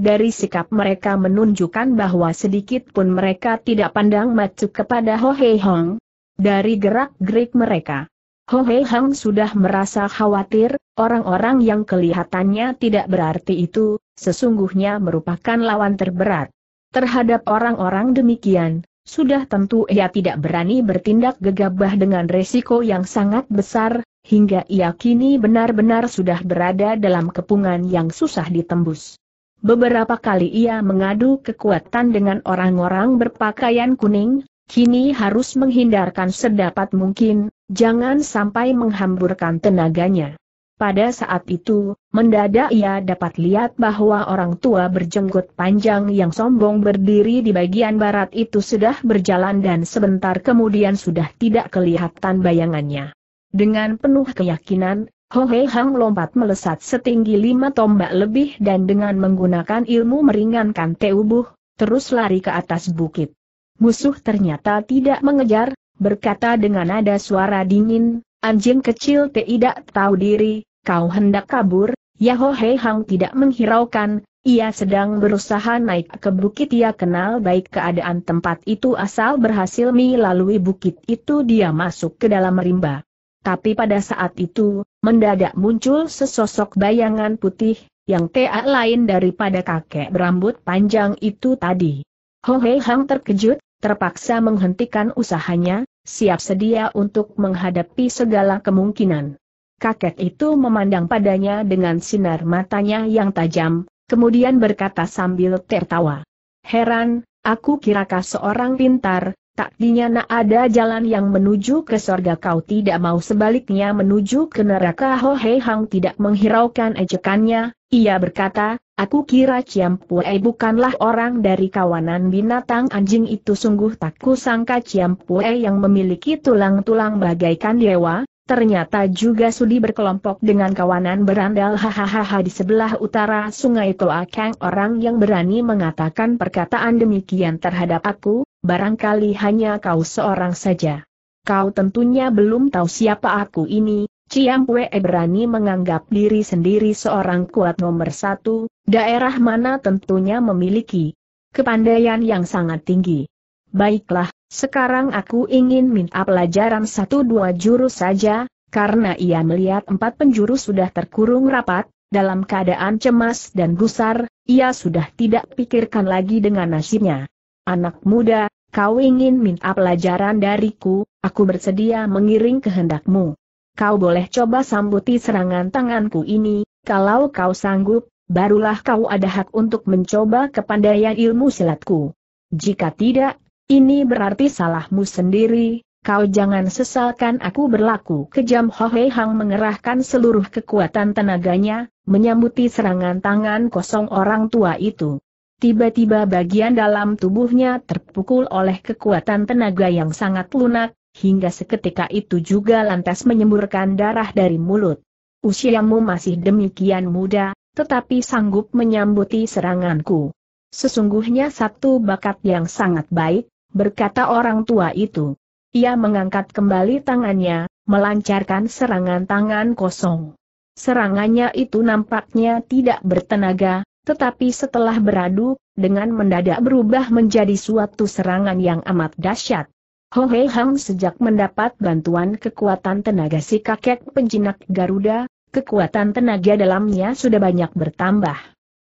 Dari sikap mereka menunjukkan bahwa sedikit pun mereka tidak pandang macu kepada Ho Hei Hong. Dari gerak-gerik mereka, Ho Hei Hong sudah merasa khawatir, orang-orang yang kelihatannya tidak berarti itu, sesungguhnya merupakan lawan terberat. Terhadap orang-orang demikian, sudah tentu ia tidak berani bertindak gegabah dengan resiko yang sangat besar, hingga ia kini benar-benar sudah berada dalam kepungan yang susah ditembus. Beberapa kali ia mengadu kekuatan dengan orang-orang berpakaian kuning, kini harus menghindarkan sedapat mungkin, jangan sampai menghamburkan tenaganya. Pada saat itu, mendadak ia dapat lihat bahwa orang tua berjenggot panjang yang sombong berdiri di bagian barat itu sudah berjalan dan sebentar kemudian sudah tidak kelihatan bayangannya. Dengan penuh keyakinan, Ho Hohe Hang lompat melesat setinggi lima tombak lebih dan dengan menggunakan ilmu meringankan teubuh, terus lari ke atas bukit. Musuh ternyata tidak mengejar, berkata dengan nada suara dingin, Anjing kecil tidak tahu diri, kau hendak kabur, Hei Hang tidak menghiraukan, ia sedang berusaha naik ke bukit ia kenal baik keadaan tempat itu asal berhasil melalui bukit itu dia masuk ke dalam rimba. Tapi pada saat itu, mendadak muncul sesosok bayangan putih, yang tak lain daripada kakek berambut panjang itu tadi. Ho Hei Hang terkejut, terpaksa menghentikan usahanya, siap sedia untuk menghadapi segala kemungkinan. Kakek itu memandang padanya dengan sinar matanya yang tajam, kemudian berkata sambil tertawa. Heran, aku kirakah seorang pintar, tak dinyana ada jalan yang menuju ke sorga kau tidak mau sebaliknya menuju ke neraka Ho Hei Hang tidak menghiraukan ejekannya, ia berkata, aku kira Ciam Pue bukanlah orang dari kawanan binatang anjing itu sungguh tak kusangka Ciam Pue yang memiliki tulang-tulang bagaikan dewa, ternyata juga sudi berkelompok dengan kawanan berandal hahaha di sebelah utara sungai Toa Kang orang yang berani mengatakan perkataan demikian terhadap aku, barangkali hanya kau seorang saja. Kau tentunya belum tahu siapa aku ini, Ciam Pue e berani menganggap diri sendiri seorang kuat nomor satu, daerah mana tentunya memiliki kepandaian yang sangat tinggi. Baiklah, sekarang aku ingin minta pelajaran satu dua jurus saja, karena ia melihat empat penjuru sudah terkurung rapat, dalam keadaan cemas dan gusar, ia sudah tidak pikirkan lagi dengan nasibnya. Anak muda, Kau ingin minta pelajaran dariku, aku bersedia mengiring kehendakmu. Kau boleh coba sambuti serangan tanganku ini, kalau kau sanggup, barulah kau ada hak untuk mencoba kepandaian ilmu silatku. Jika tidak, ini berarti salahmu sendiri, kau jangan sesalkan aku berlaku kejam Hohe Hang mengerahkan seluruh kekuatan tenaganya, menyambuti serangan tangan kosong orang tua itu. Tiba-tiba bagian dalam tubuhnya terpukul oleh kekuatan tenaga yang sangat lunak, hingga seketika itu juga lantas menyemburkan darah dari mulut. Usiamu masih demikian muda, tetapi sanggup menyambuti seranganku. Sesungguhnya satu bakat yang sangat baik, berkata orang tua itu. Ia mengangkat kembali tangannya, melancarkan serangan tangan kosong. Serangannya itu nampaknya tidak bertenaga, tetapi setelah beradu, dengan mendadak berubah menjadi suatu serangan yang amat dahsyat. Ho Hei Hang sejak mendapat bantuan kekuatan tenaga si kakek penjinak Garuda, kekuatan tenaga dalamnya sudah banyak bertambah.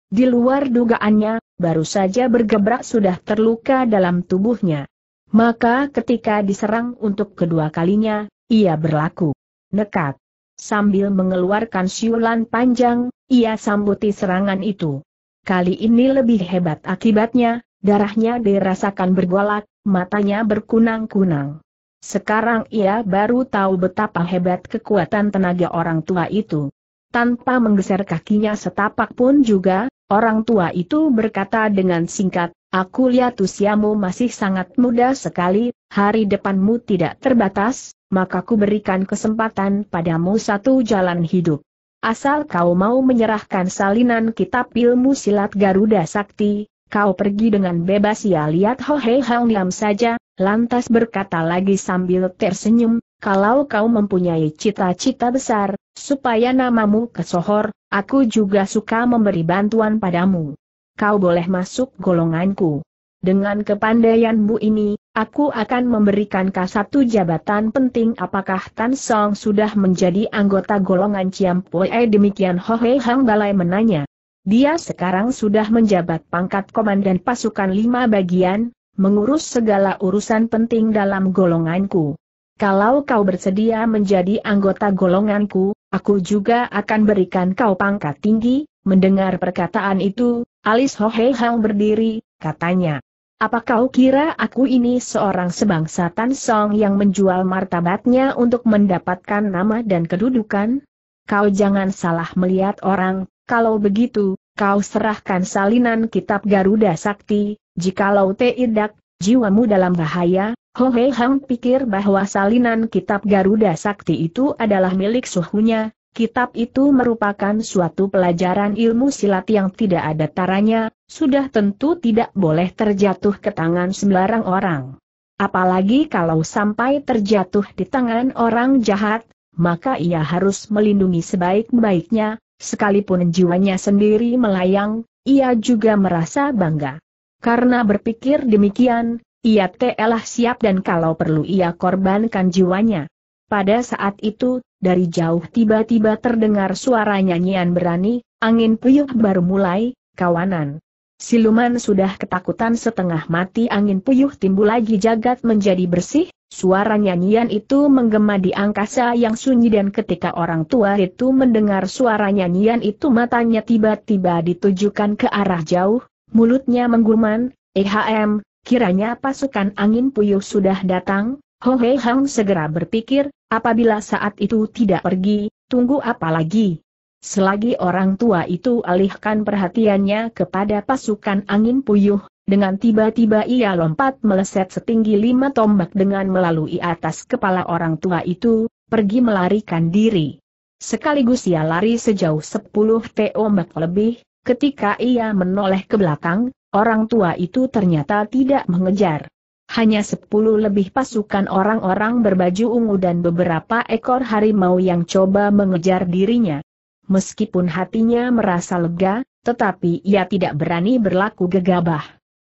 Di luar dugaannya, baru saja bergebrak sudah terluka dalam tubuhnya. Maka ketika diserang untuk kedua kalinya, ia berlaku nekat. Sambil mengeluarkan siulan panjang, ia sambuti serangan itu. Kali ini lebih hebat akibatnya, darahnya dirasakan bergolak, matanya berkunang-kunang. Sekarang ia baru tahu betapa hebat kekuatan tenaga orang tua itu. Tanpa menggeser kakinya setapak pun juga, orang tua itu berkata dengan singkat, Aku lihat usiamu masih sangat muda sekali, hari depanmu tidak terbatas, maka ku berikan kesempatan padamu satu jalan hidup. Asal kau mau menyerahkan salinan kitab ilmu silat Garuda Sakti, kau pergi dengan bebas ya lihat Ho Hei Hang Niam saja, lantas berkata lagi sambil tersenyum, kalau kau mempunyai cita-cita besar, supaya namamu kesohor, aku juga suka memberi bantuan padamu. Kau boleh masuk golonganku. Dengan kepandaianmu ini, Aku akan memberikan kau satu jabatan penting apakah Tan Song sudah menjadi anggota golongan Ciam Pue eh, demikian Ho Hei Hang Balai menanya. Dia sekarang sudah menjabat pangkat komandan pasukan lima bagian, mengurus segala urusan penting dalam golonganku. Kalau kau bersedia menjadi anggota golonganku, aku juga akan berikan kau pangkat tinggi, mendengar perkataan itu, alis Ho Hei Hang berdiri, katanya. Apa kau kira aku ini seorang sebangsa Tan Song yang menjual martabatnya untuk mendapatkan nama dan kedudukan? Kau jangan salah melihat orang, kalau begitu, kau serahkan salinan kitab Garuda Sakti, jikalau tidak, jiwamu dalam bahaya, Ho Hei Hang pikir bahwa salinan kitab Garuda Sakti itu adalah milik suhunya, Kitab itu merupakan suatu pelajaran ilmu silat yang tidak ada taranya, sudah tentu tidak boleh terjatuh ke tangan sembarang orang. Apalagi kalau sampai terjatuh di tangan orang jahat, maka ia harus melindungi sebaik-baiknya, sekalipun jiwanya sendiri melayang, ia juga merasa bangga. Karena berpikir demikian, ia telah siap dan kalau perlu ia korbankan jiwanya. Pada saat itu, dari jauh tiba-tiba terdengar suara nyanyian berani, angin puyuh baru mulai, kawanan. Siluman sudah ketakutan setengah mati angin puyuh timbul lagi jagat menjadi bersih, suara nyanyian itu menggema di angkasa yang sunyi dan ketika orang tua itu mendengar suara nyanyian itu matanya tiba-tiba ditujukan ke arah jauh, mulutnya mengguman, ehm, kiranya pasukan angin puyuh sudah datang, Ho Hei Hang segera berpikir, Apabila saat itu tidak pergi, tunggu apa lagi? Selagi orang tua itu alihkan perhatiannya kepada pasukan angin puyuh, dengan tiba-tiba ia lompat meleset setinggi lima tombak dengan melalui atas kepala orang tua itu, pergi melarikan diri. Sekaligus ia lari sejauh sepuluh tombak lebih, ketika ia menoleh ke belakang, orang tua itu ternyata tidak mengejar hanya sepuluh lebih pasukan orang-orang berbaju ungu dan beberapa ekor harimau yang coba mengejar dirinya. Meskipun hatinya merasa lega, tetapi ia tidak berani berlaku gegabah.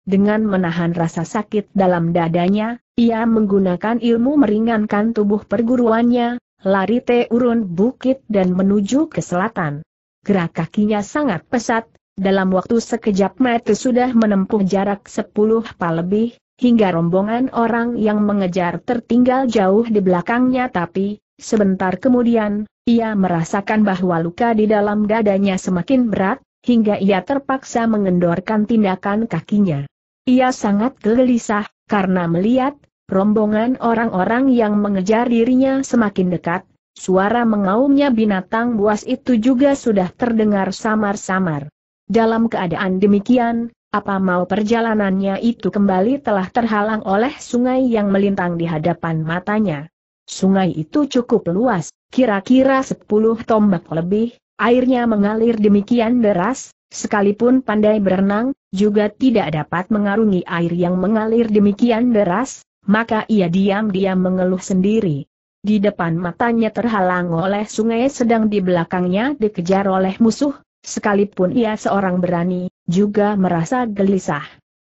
Dengan menahan rasa sakit dalam dadanya, ia menggunakan ilmu meringankan tubuh perguruannya, lari teurun bukit dan menuju ke selatan. Gerak kakinya sangat pesat, dalam waktu sekejap mata sudah menempuh jarak 10 pa lebih, hingga rombongan orang yang mengejar tertinggal jauh di belakangnya tapi, sebentar kemudian, ia merasakan bahwa luka di dalam dadanya semakin berat, hingga ia terpaksa mengendorkan tindakan kakinya. Ia sangat gelisah, karena melihat, rombongan orang-orang yang mengejar dirinya semakin dekat, suara mengaumnya binatang buas itu juga sudah terdengar samar-samar. Dalam keadaan demikian, apa mau perjalanannya itu kembali telah terhalang oleh sungai yang melintang di hadapan matanya. Sungai itu cukup luas, kira-kira 10 tombak lebih, airnya mengalir demikian deras, sekalipun pandai berenang, juga tidak dapat mengarungi air yang mengalir demikian deras, maka ia diam-diam mengeluh sendiri. Di depan matanya terhalang oleh sungai sedang di belakangnya dikejar oleh musuh, sekalipun ia seorang berani, juga merasa gelisah.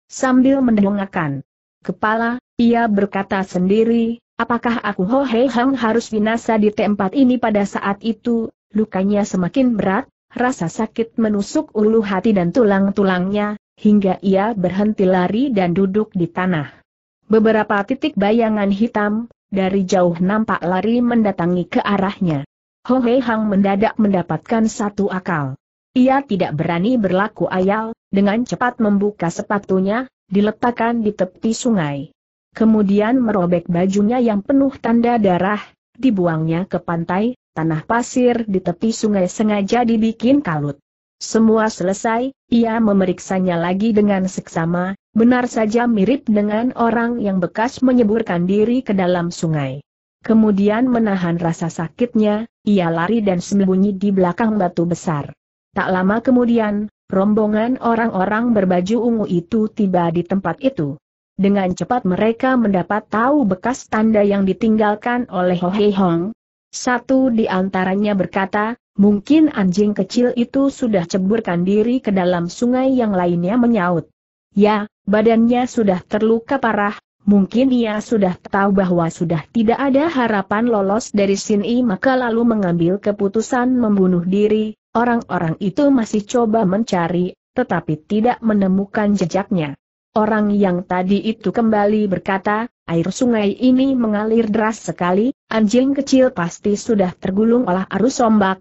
Sambil mendongakkan kepala, ia berkata sendiri, apakah aku Ho Hei Hang harus binasa di tempat ini pada saat itu, lukanya semakin berat, rasa sakit menusuk ulu hati dan tulang-tulangnya, hingga ia berhenti lari dan duduk di tanah. Beberapa titik bayangan hitam, dari jauh nampak lari mendatangi ke arahnya. Ho Hei Hang mendadak mendapatkan satu akal. Ia tidak berani berlaku ayal, dengan cepat membuka sepatunya, diletakkan di tepi sungai. Kemudian merobek bajunya yang penuh tanda darah, dibuangnya ke pantai, tanah pasir di tepi sungai sengaja dibikin kalut. Semua selesai, ia memeriksanya lagi dengan seksama, benar saja mirip dengan orang yang bekas menyeburkan diri ke dalam sungai. Kemudian menahan rasa sakitnya, ia lari dan sembunyi di belakang batu besar. Tak lama kemudian, rombongan orang-orang berbaju ungu itu tiba di tempat itu. Dengan cepat mereka mendapat tahu bekas tanda yang ditinggalkan oleh Ho Hei Hong. Satu di antaranya berkata, mungkin anjing kecil itu sudah ceburkan diri ke dalam sungai yang lainnya menyaut. Ya, badannya sudah terluka parah, Mungkin ia sudah tahu bahwa sudah tidak ada harapan lolos dari Sin'i maka lalu mengambil keputusan membunuh diri, orang-orang itu masih coba mencari, tetapi tidak menemukan jejaknya. Orang yang tadi itu kembali berkata, air sungai ini mengalir deras sekali, anjing kecil pasti sudah tergulung oleh arus ombak.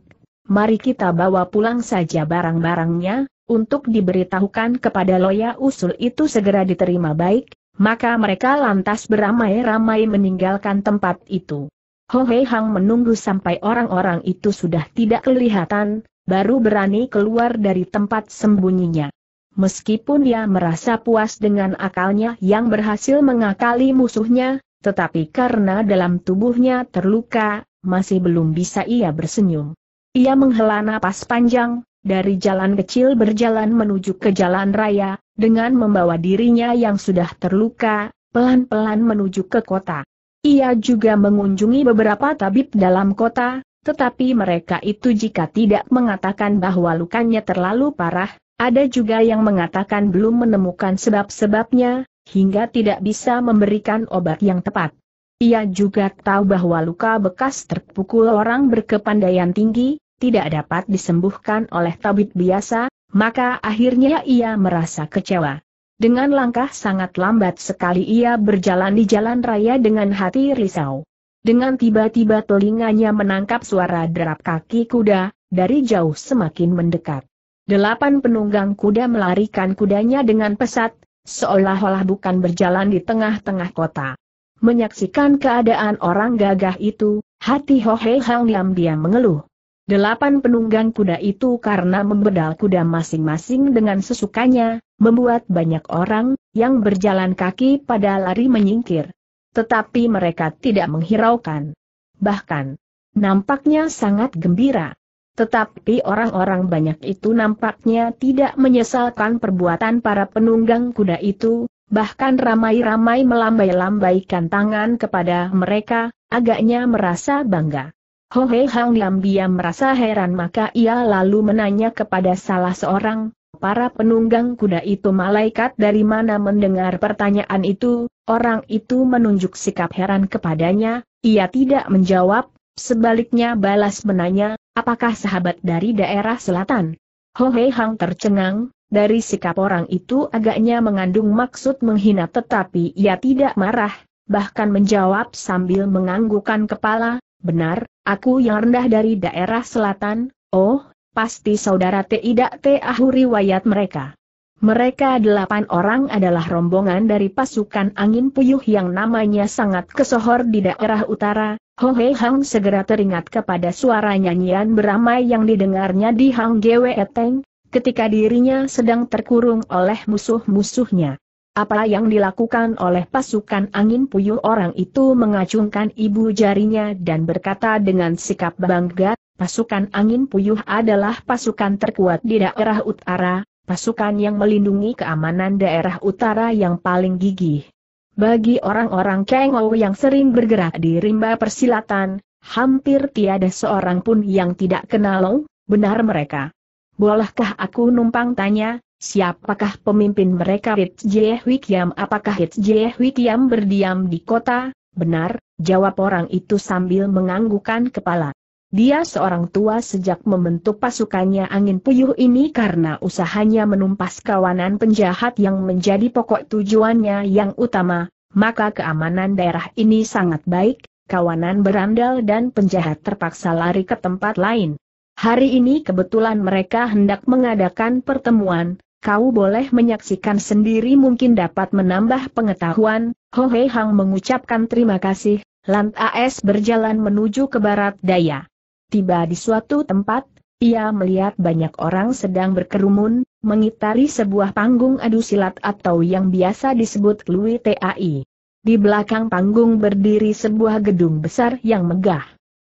Mari kita bawa pulang saja barang-barangnya, untuk diberitahukan kepada Loya usul itu segera diterima baik, maka mereka lantas beramai-ramai meninggalkan tempat itu. Ho Hei Hang menunggu sampai orang-orang itu sudah tidak kelihatan, baru berani keluar dari tempat sembunyinya. Meskipun dia merasa puas dengan akalnya yang berhasil mengakali musuhnya, tetapi karena dalam tubuhnya terluka, masih belum bisa ia bersenyum. Ia menghela napas panjang, dari jalan kecil berjalan menuju ke jalan raya, dengan membawa dirinya yang sudah terluka, pelan-pelan menuju ke kota. Ia juga mengunjungi beberapa tabib dalam kota, tetapi mereka itu jika tidak mengatakan bahwa lukanya terlalu parah, ada juga yang mengatakan belum menemukan sebab-sebabnya, hingga tidak bisa memberikan obat yang tepat. Ia juga tahu bahwa luka bekas terpukul orang berkepandaian tinggi, tidak dapat disembuhkan oleh tabib biasa, maka akhirnya ia merasa kecewa. Dengan langkah sangat lambat sekali ia berjalan di jalan raya dengan hati risau. Dengan tiba-tiba telinganya menangkap suara derap kaki kuda, dari jauh semakin mendekat. Delapan penunggang kuda melarikan kudanya dengan pesat, seolah-olah bukan berjalan di tengah-tengah kota. Menyaksikan keadaan orang gagah itu, hati Hohe Hang diam-diam mengeluh. Delapan penunggang kuda itu karena membedal kuda masing-masing dengan sesukanya, membuat banyak orang yang berjalan kaki pada lari menyingkir. Tetapi mereka tidak menghiraukan. Bahkan, nampaknya sangat gembira. Tetapi orang-orang banyak itu nampaknya tidak menyesalkan perbuatan para penunggang kuda itu, bahkan ramai-ramai melambai-lambaikan tangan kepada mereka, agaknya merasa bangga. Ho Hei Hang diam-diam merasa heran maka ia lalu menanya kepada salah seorang, para penunggang kuda itu malaikat dari mana mendengar pertanyaan itu, orang itu menunjuk sikap heran kepadanya, ia tidak menjawab, sebaliknya balas menanya, apakah sahabat dari daerah selatan? Ho Hei Hang tercengang, dari sikap orang itu agaknya mengandung maksud menghina tetapi ia tidak marah, bahkan menjawab sambil menganggukkan kepala, Benar, aku yang rendah dari daerah selatan, oh, pasti saudara tidak tahu riwayat mereka. Mereka delapan orang adalah rombongan dari pasukan angin puyuh yang namanya sangat kesohor di daerah utara. Ho Hei Hang segera teringat kepada suara nyanyian beramai yang didengarnya di Hang Gwe Eteng, ketika dirinya sedang terkurung oleh musuh-musuhnya. Apa yang dilakukan oleh pasukan angin puyuh orang itu mengacungkan ibu jarinya dan berkata dengan sikap bangga, pasukan angin puyuh adalah pasukan terkuat di daerah utara, pasukan yang melindungi keamanan daerah utara yang paling gigih. Bagi orang-orang Kengou yang sering bergerak di rimba persilatan, hampir tiada seorang pun yang tidak kenal benar mereka. Bolehkah aku numpang tanya, Siapakah pemimpin mereka Hit Jiehui Kiam? Apakah Hit Jiehui Kiam berdiam di kota? Benar, jawab orang itu sambil menganggukan kepala. Dia seorang tua sejak membentuk pasukannya angin puyuh ini karena usahanya menumpas kawanan penjahat yang menjadi pokok tujuannya yang utama, maka keamanan daerah ini sangat baik, kawanan berandal dan penjahat terpaksa lari ke tempat lain. Hari ini kebetulan mereka hendak mengadakan pertemuan, kau boleh menyaksikan sendiri mungkin dapat menambah pengetahuan, Ho Hei Hang mengucapkan terima kasih, Lant AS berjalan menuju ke barat daya. Tiba di suatu tempat, ia melihat banyak orang sedang berkerumun, mengitari sebuah panggung adu silat atau yang biasa disebut Lui Tai. Di belakang panggung berdiri sebuah gedung besar yang megah.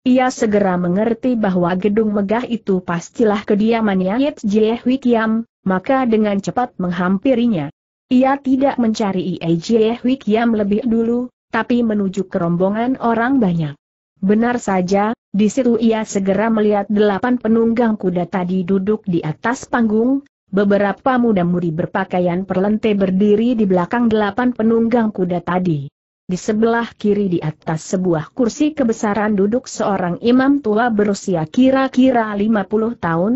Ia segera mengerti bahwa gedung megah itu pastilah kediamannya Yit Jie Hui maka dengan cepat menghampirinya. Ia tidak mencari Ie Jie Hui lebih dulu, tapi menuju kerombongan orang banyak. Benar saja, di situ ia segera melihat delapan penunggang kuda tadi duduk di atas panggung, beberapa muda-mudi berpakaian perlente berdiri di belakang delapan penunggang kuda tadi. Di sebelah kiri di atas sebuah kursi kebesaran duduk seorang imam tua berusia kira-kira 50 tahun.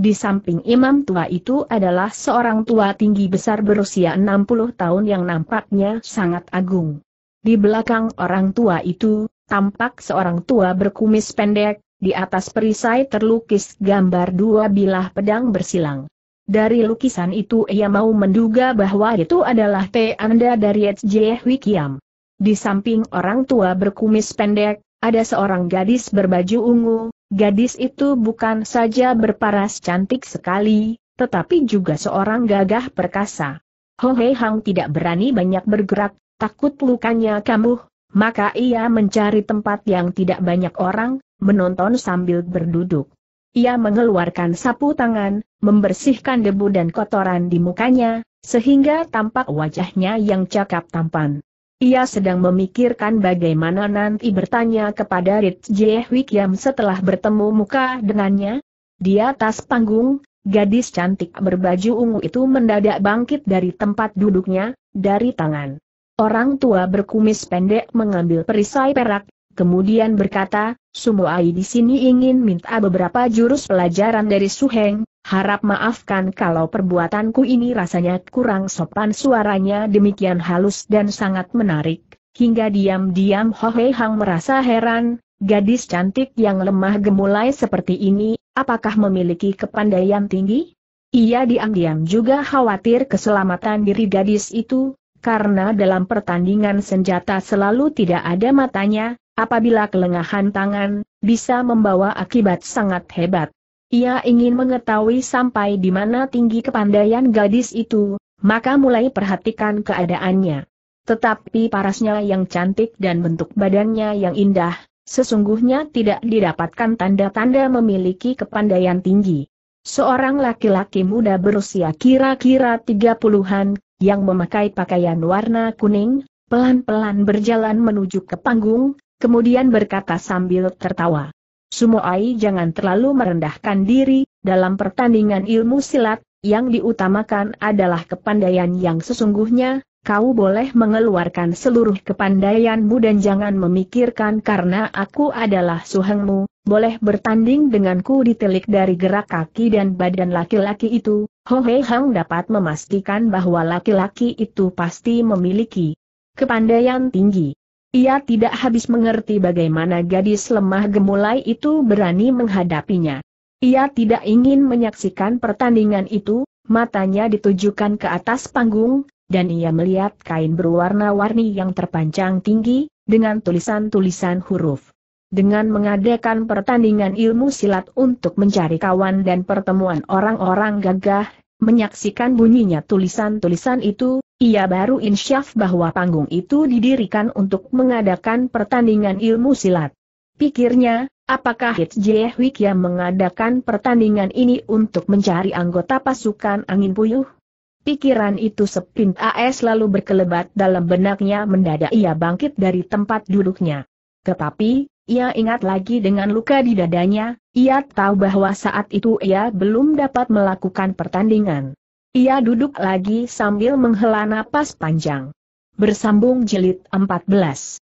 Di samping imam tua itu adalah seorang tua tinggi besar berusia 60 tahun yang nampaknya sangat agung. Di belakang orang tua itu, tampak seorang tua berkumis pendek, di atas perisai terlukis gambar dua bilah pedang bersilang. Dari lukisan itu ia mau menduga bahwa itu adalah tanda dari H.J. Wikiam. Di samping orang tua berkumis pendek, ada seorang gadis berbaju ungu, gadis itu bukan saja berparas cantik sekali, tetapi juga seorang gagah perkasa. Ho Hei Hang tidak berani banyak bergerak, takut lukanya kambuh, maka ia mencari tempat yang tidak banyak orang, menonton sambil berduduk. Ia mengeluarkan sapu tangan, membersihkan debu dan kotoran di mukanya, sehingga tampak wajahnya yang cakap tampan. Ia sedang memikirkan bagaimana nanti bertanya kepada Rit Jehwik yang setelah bertemu muka dengannya. Di atas panggung, gadis cantik berbaju ungu itu mendadak bangkit dari tempat duduknya, dari tangan. Orang tua berkumis pendek mengambil perisai perak, kemudian berkata, Sumoai di sini ingin minta beberapa jurus pelajaran dari Suheng, harap maafkan kalau perbuatanku ini rasanya kurang sopan suaranya demikian halus dan sangat menarik, hingga diam-diam Ho Hei Hang merasa heran, gadis cantik yang lemah gemulai seperti ini, apakah memiliki kepandaian tinggi? Ia diam-diam juga khawatir keselamatan diri gadis itu, karena dalam pertandingan senjata selalu tidak ada matanya, apabila kelengahan tangan, bisa membawa akibat sangat hebat. Ia ingin mengetahui sampai di mana tinggi kepandaian gadis itu, maka mulai perhatikan keadaannya. Tetapi parasnya yang cantik dan bentuk badannya yang indah, sesungguhnya tidak didapatkan tanda-tanda memiliki kepandaian tinggi. Seorang laki-laki muda berusia kira-kira tiga puluhan, yang memakai pakaian warna kuning, pelan-pelan berjalan menuju ke panggung, kemudian berkata sambil tertawa. Sumoai jangan terlalu merendahkan diri, dalam pertandingan ilmu silat, yang diutamakan adalah kepandaian yang sesungguhnya, kau boleh mengeluarkan seluruh kepandaianmu dan jangan memikirkan karena aku adalah suhengmu, boleh bertanding denganku ditelik dari gerak kaki dan badan laki-laki itu, Ho Hei Hang dapat memastikan bahwa laki-laki itu pasti memiliki kepandaian tinggi. Ia tidak habis mengerti bagaimana gadis lemah gemulai itu berani menghadapinya. Ia tidak ingin menyaksikan pertandingan itu, matanya ditujukan ke atas panggung, dan ia melihat kain berwarna-warni yang terpanjang tinggi, dengan tulisan-tulisan huruf. Dengan mengadakan pertandingan ilmu silat untuk mencari kawan dan pertemuan orang-orang gagah, menyaksikan bunyinya tulisan-tulisan itu, ia baru insyaf bahwa panggung itu didirikan untuk mengadakan pertandingan ilmu silat. Pikirnya, apakah Hit Jehwik yang mengadakan pertandingan ini untuk mencari anggota pasukan angin puyuh? Pikiran itu sepint AS lalu berkelebat dalam benaknya mendadak ia bangkit dari tempat duduknya. Tetapi, ia ingat lagi dengan luka di dadanya, ia tahu bahwa saat itu ia belum dapat melakukan pertandingan. Ia duduk lagi sambil menghela napas panjang. Bersambung jilid 14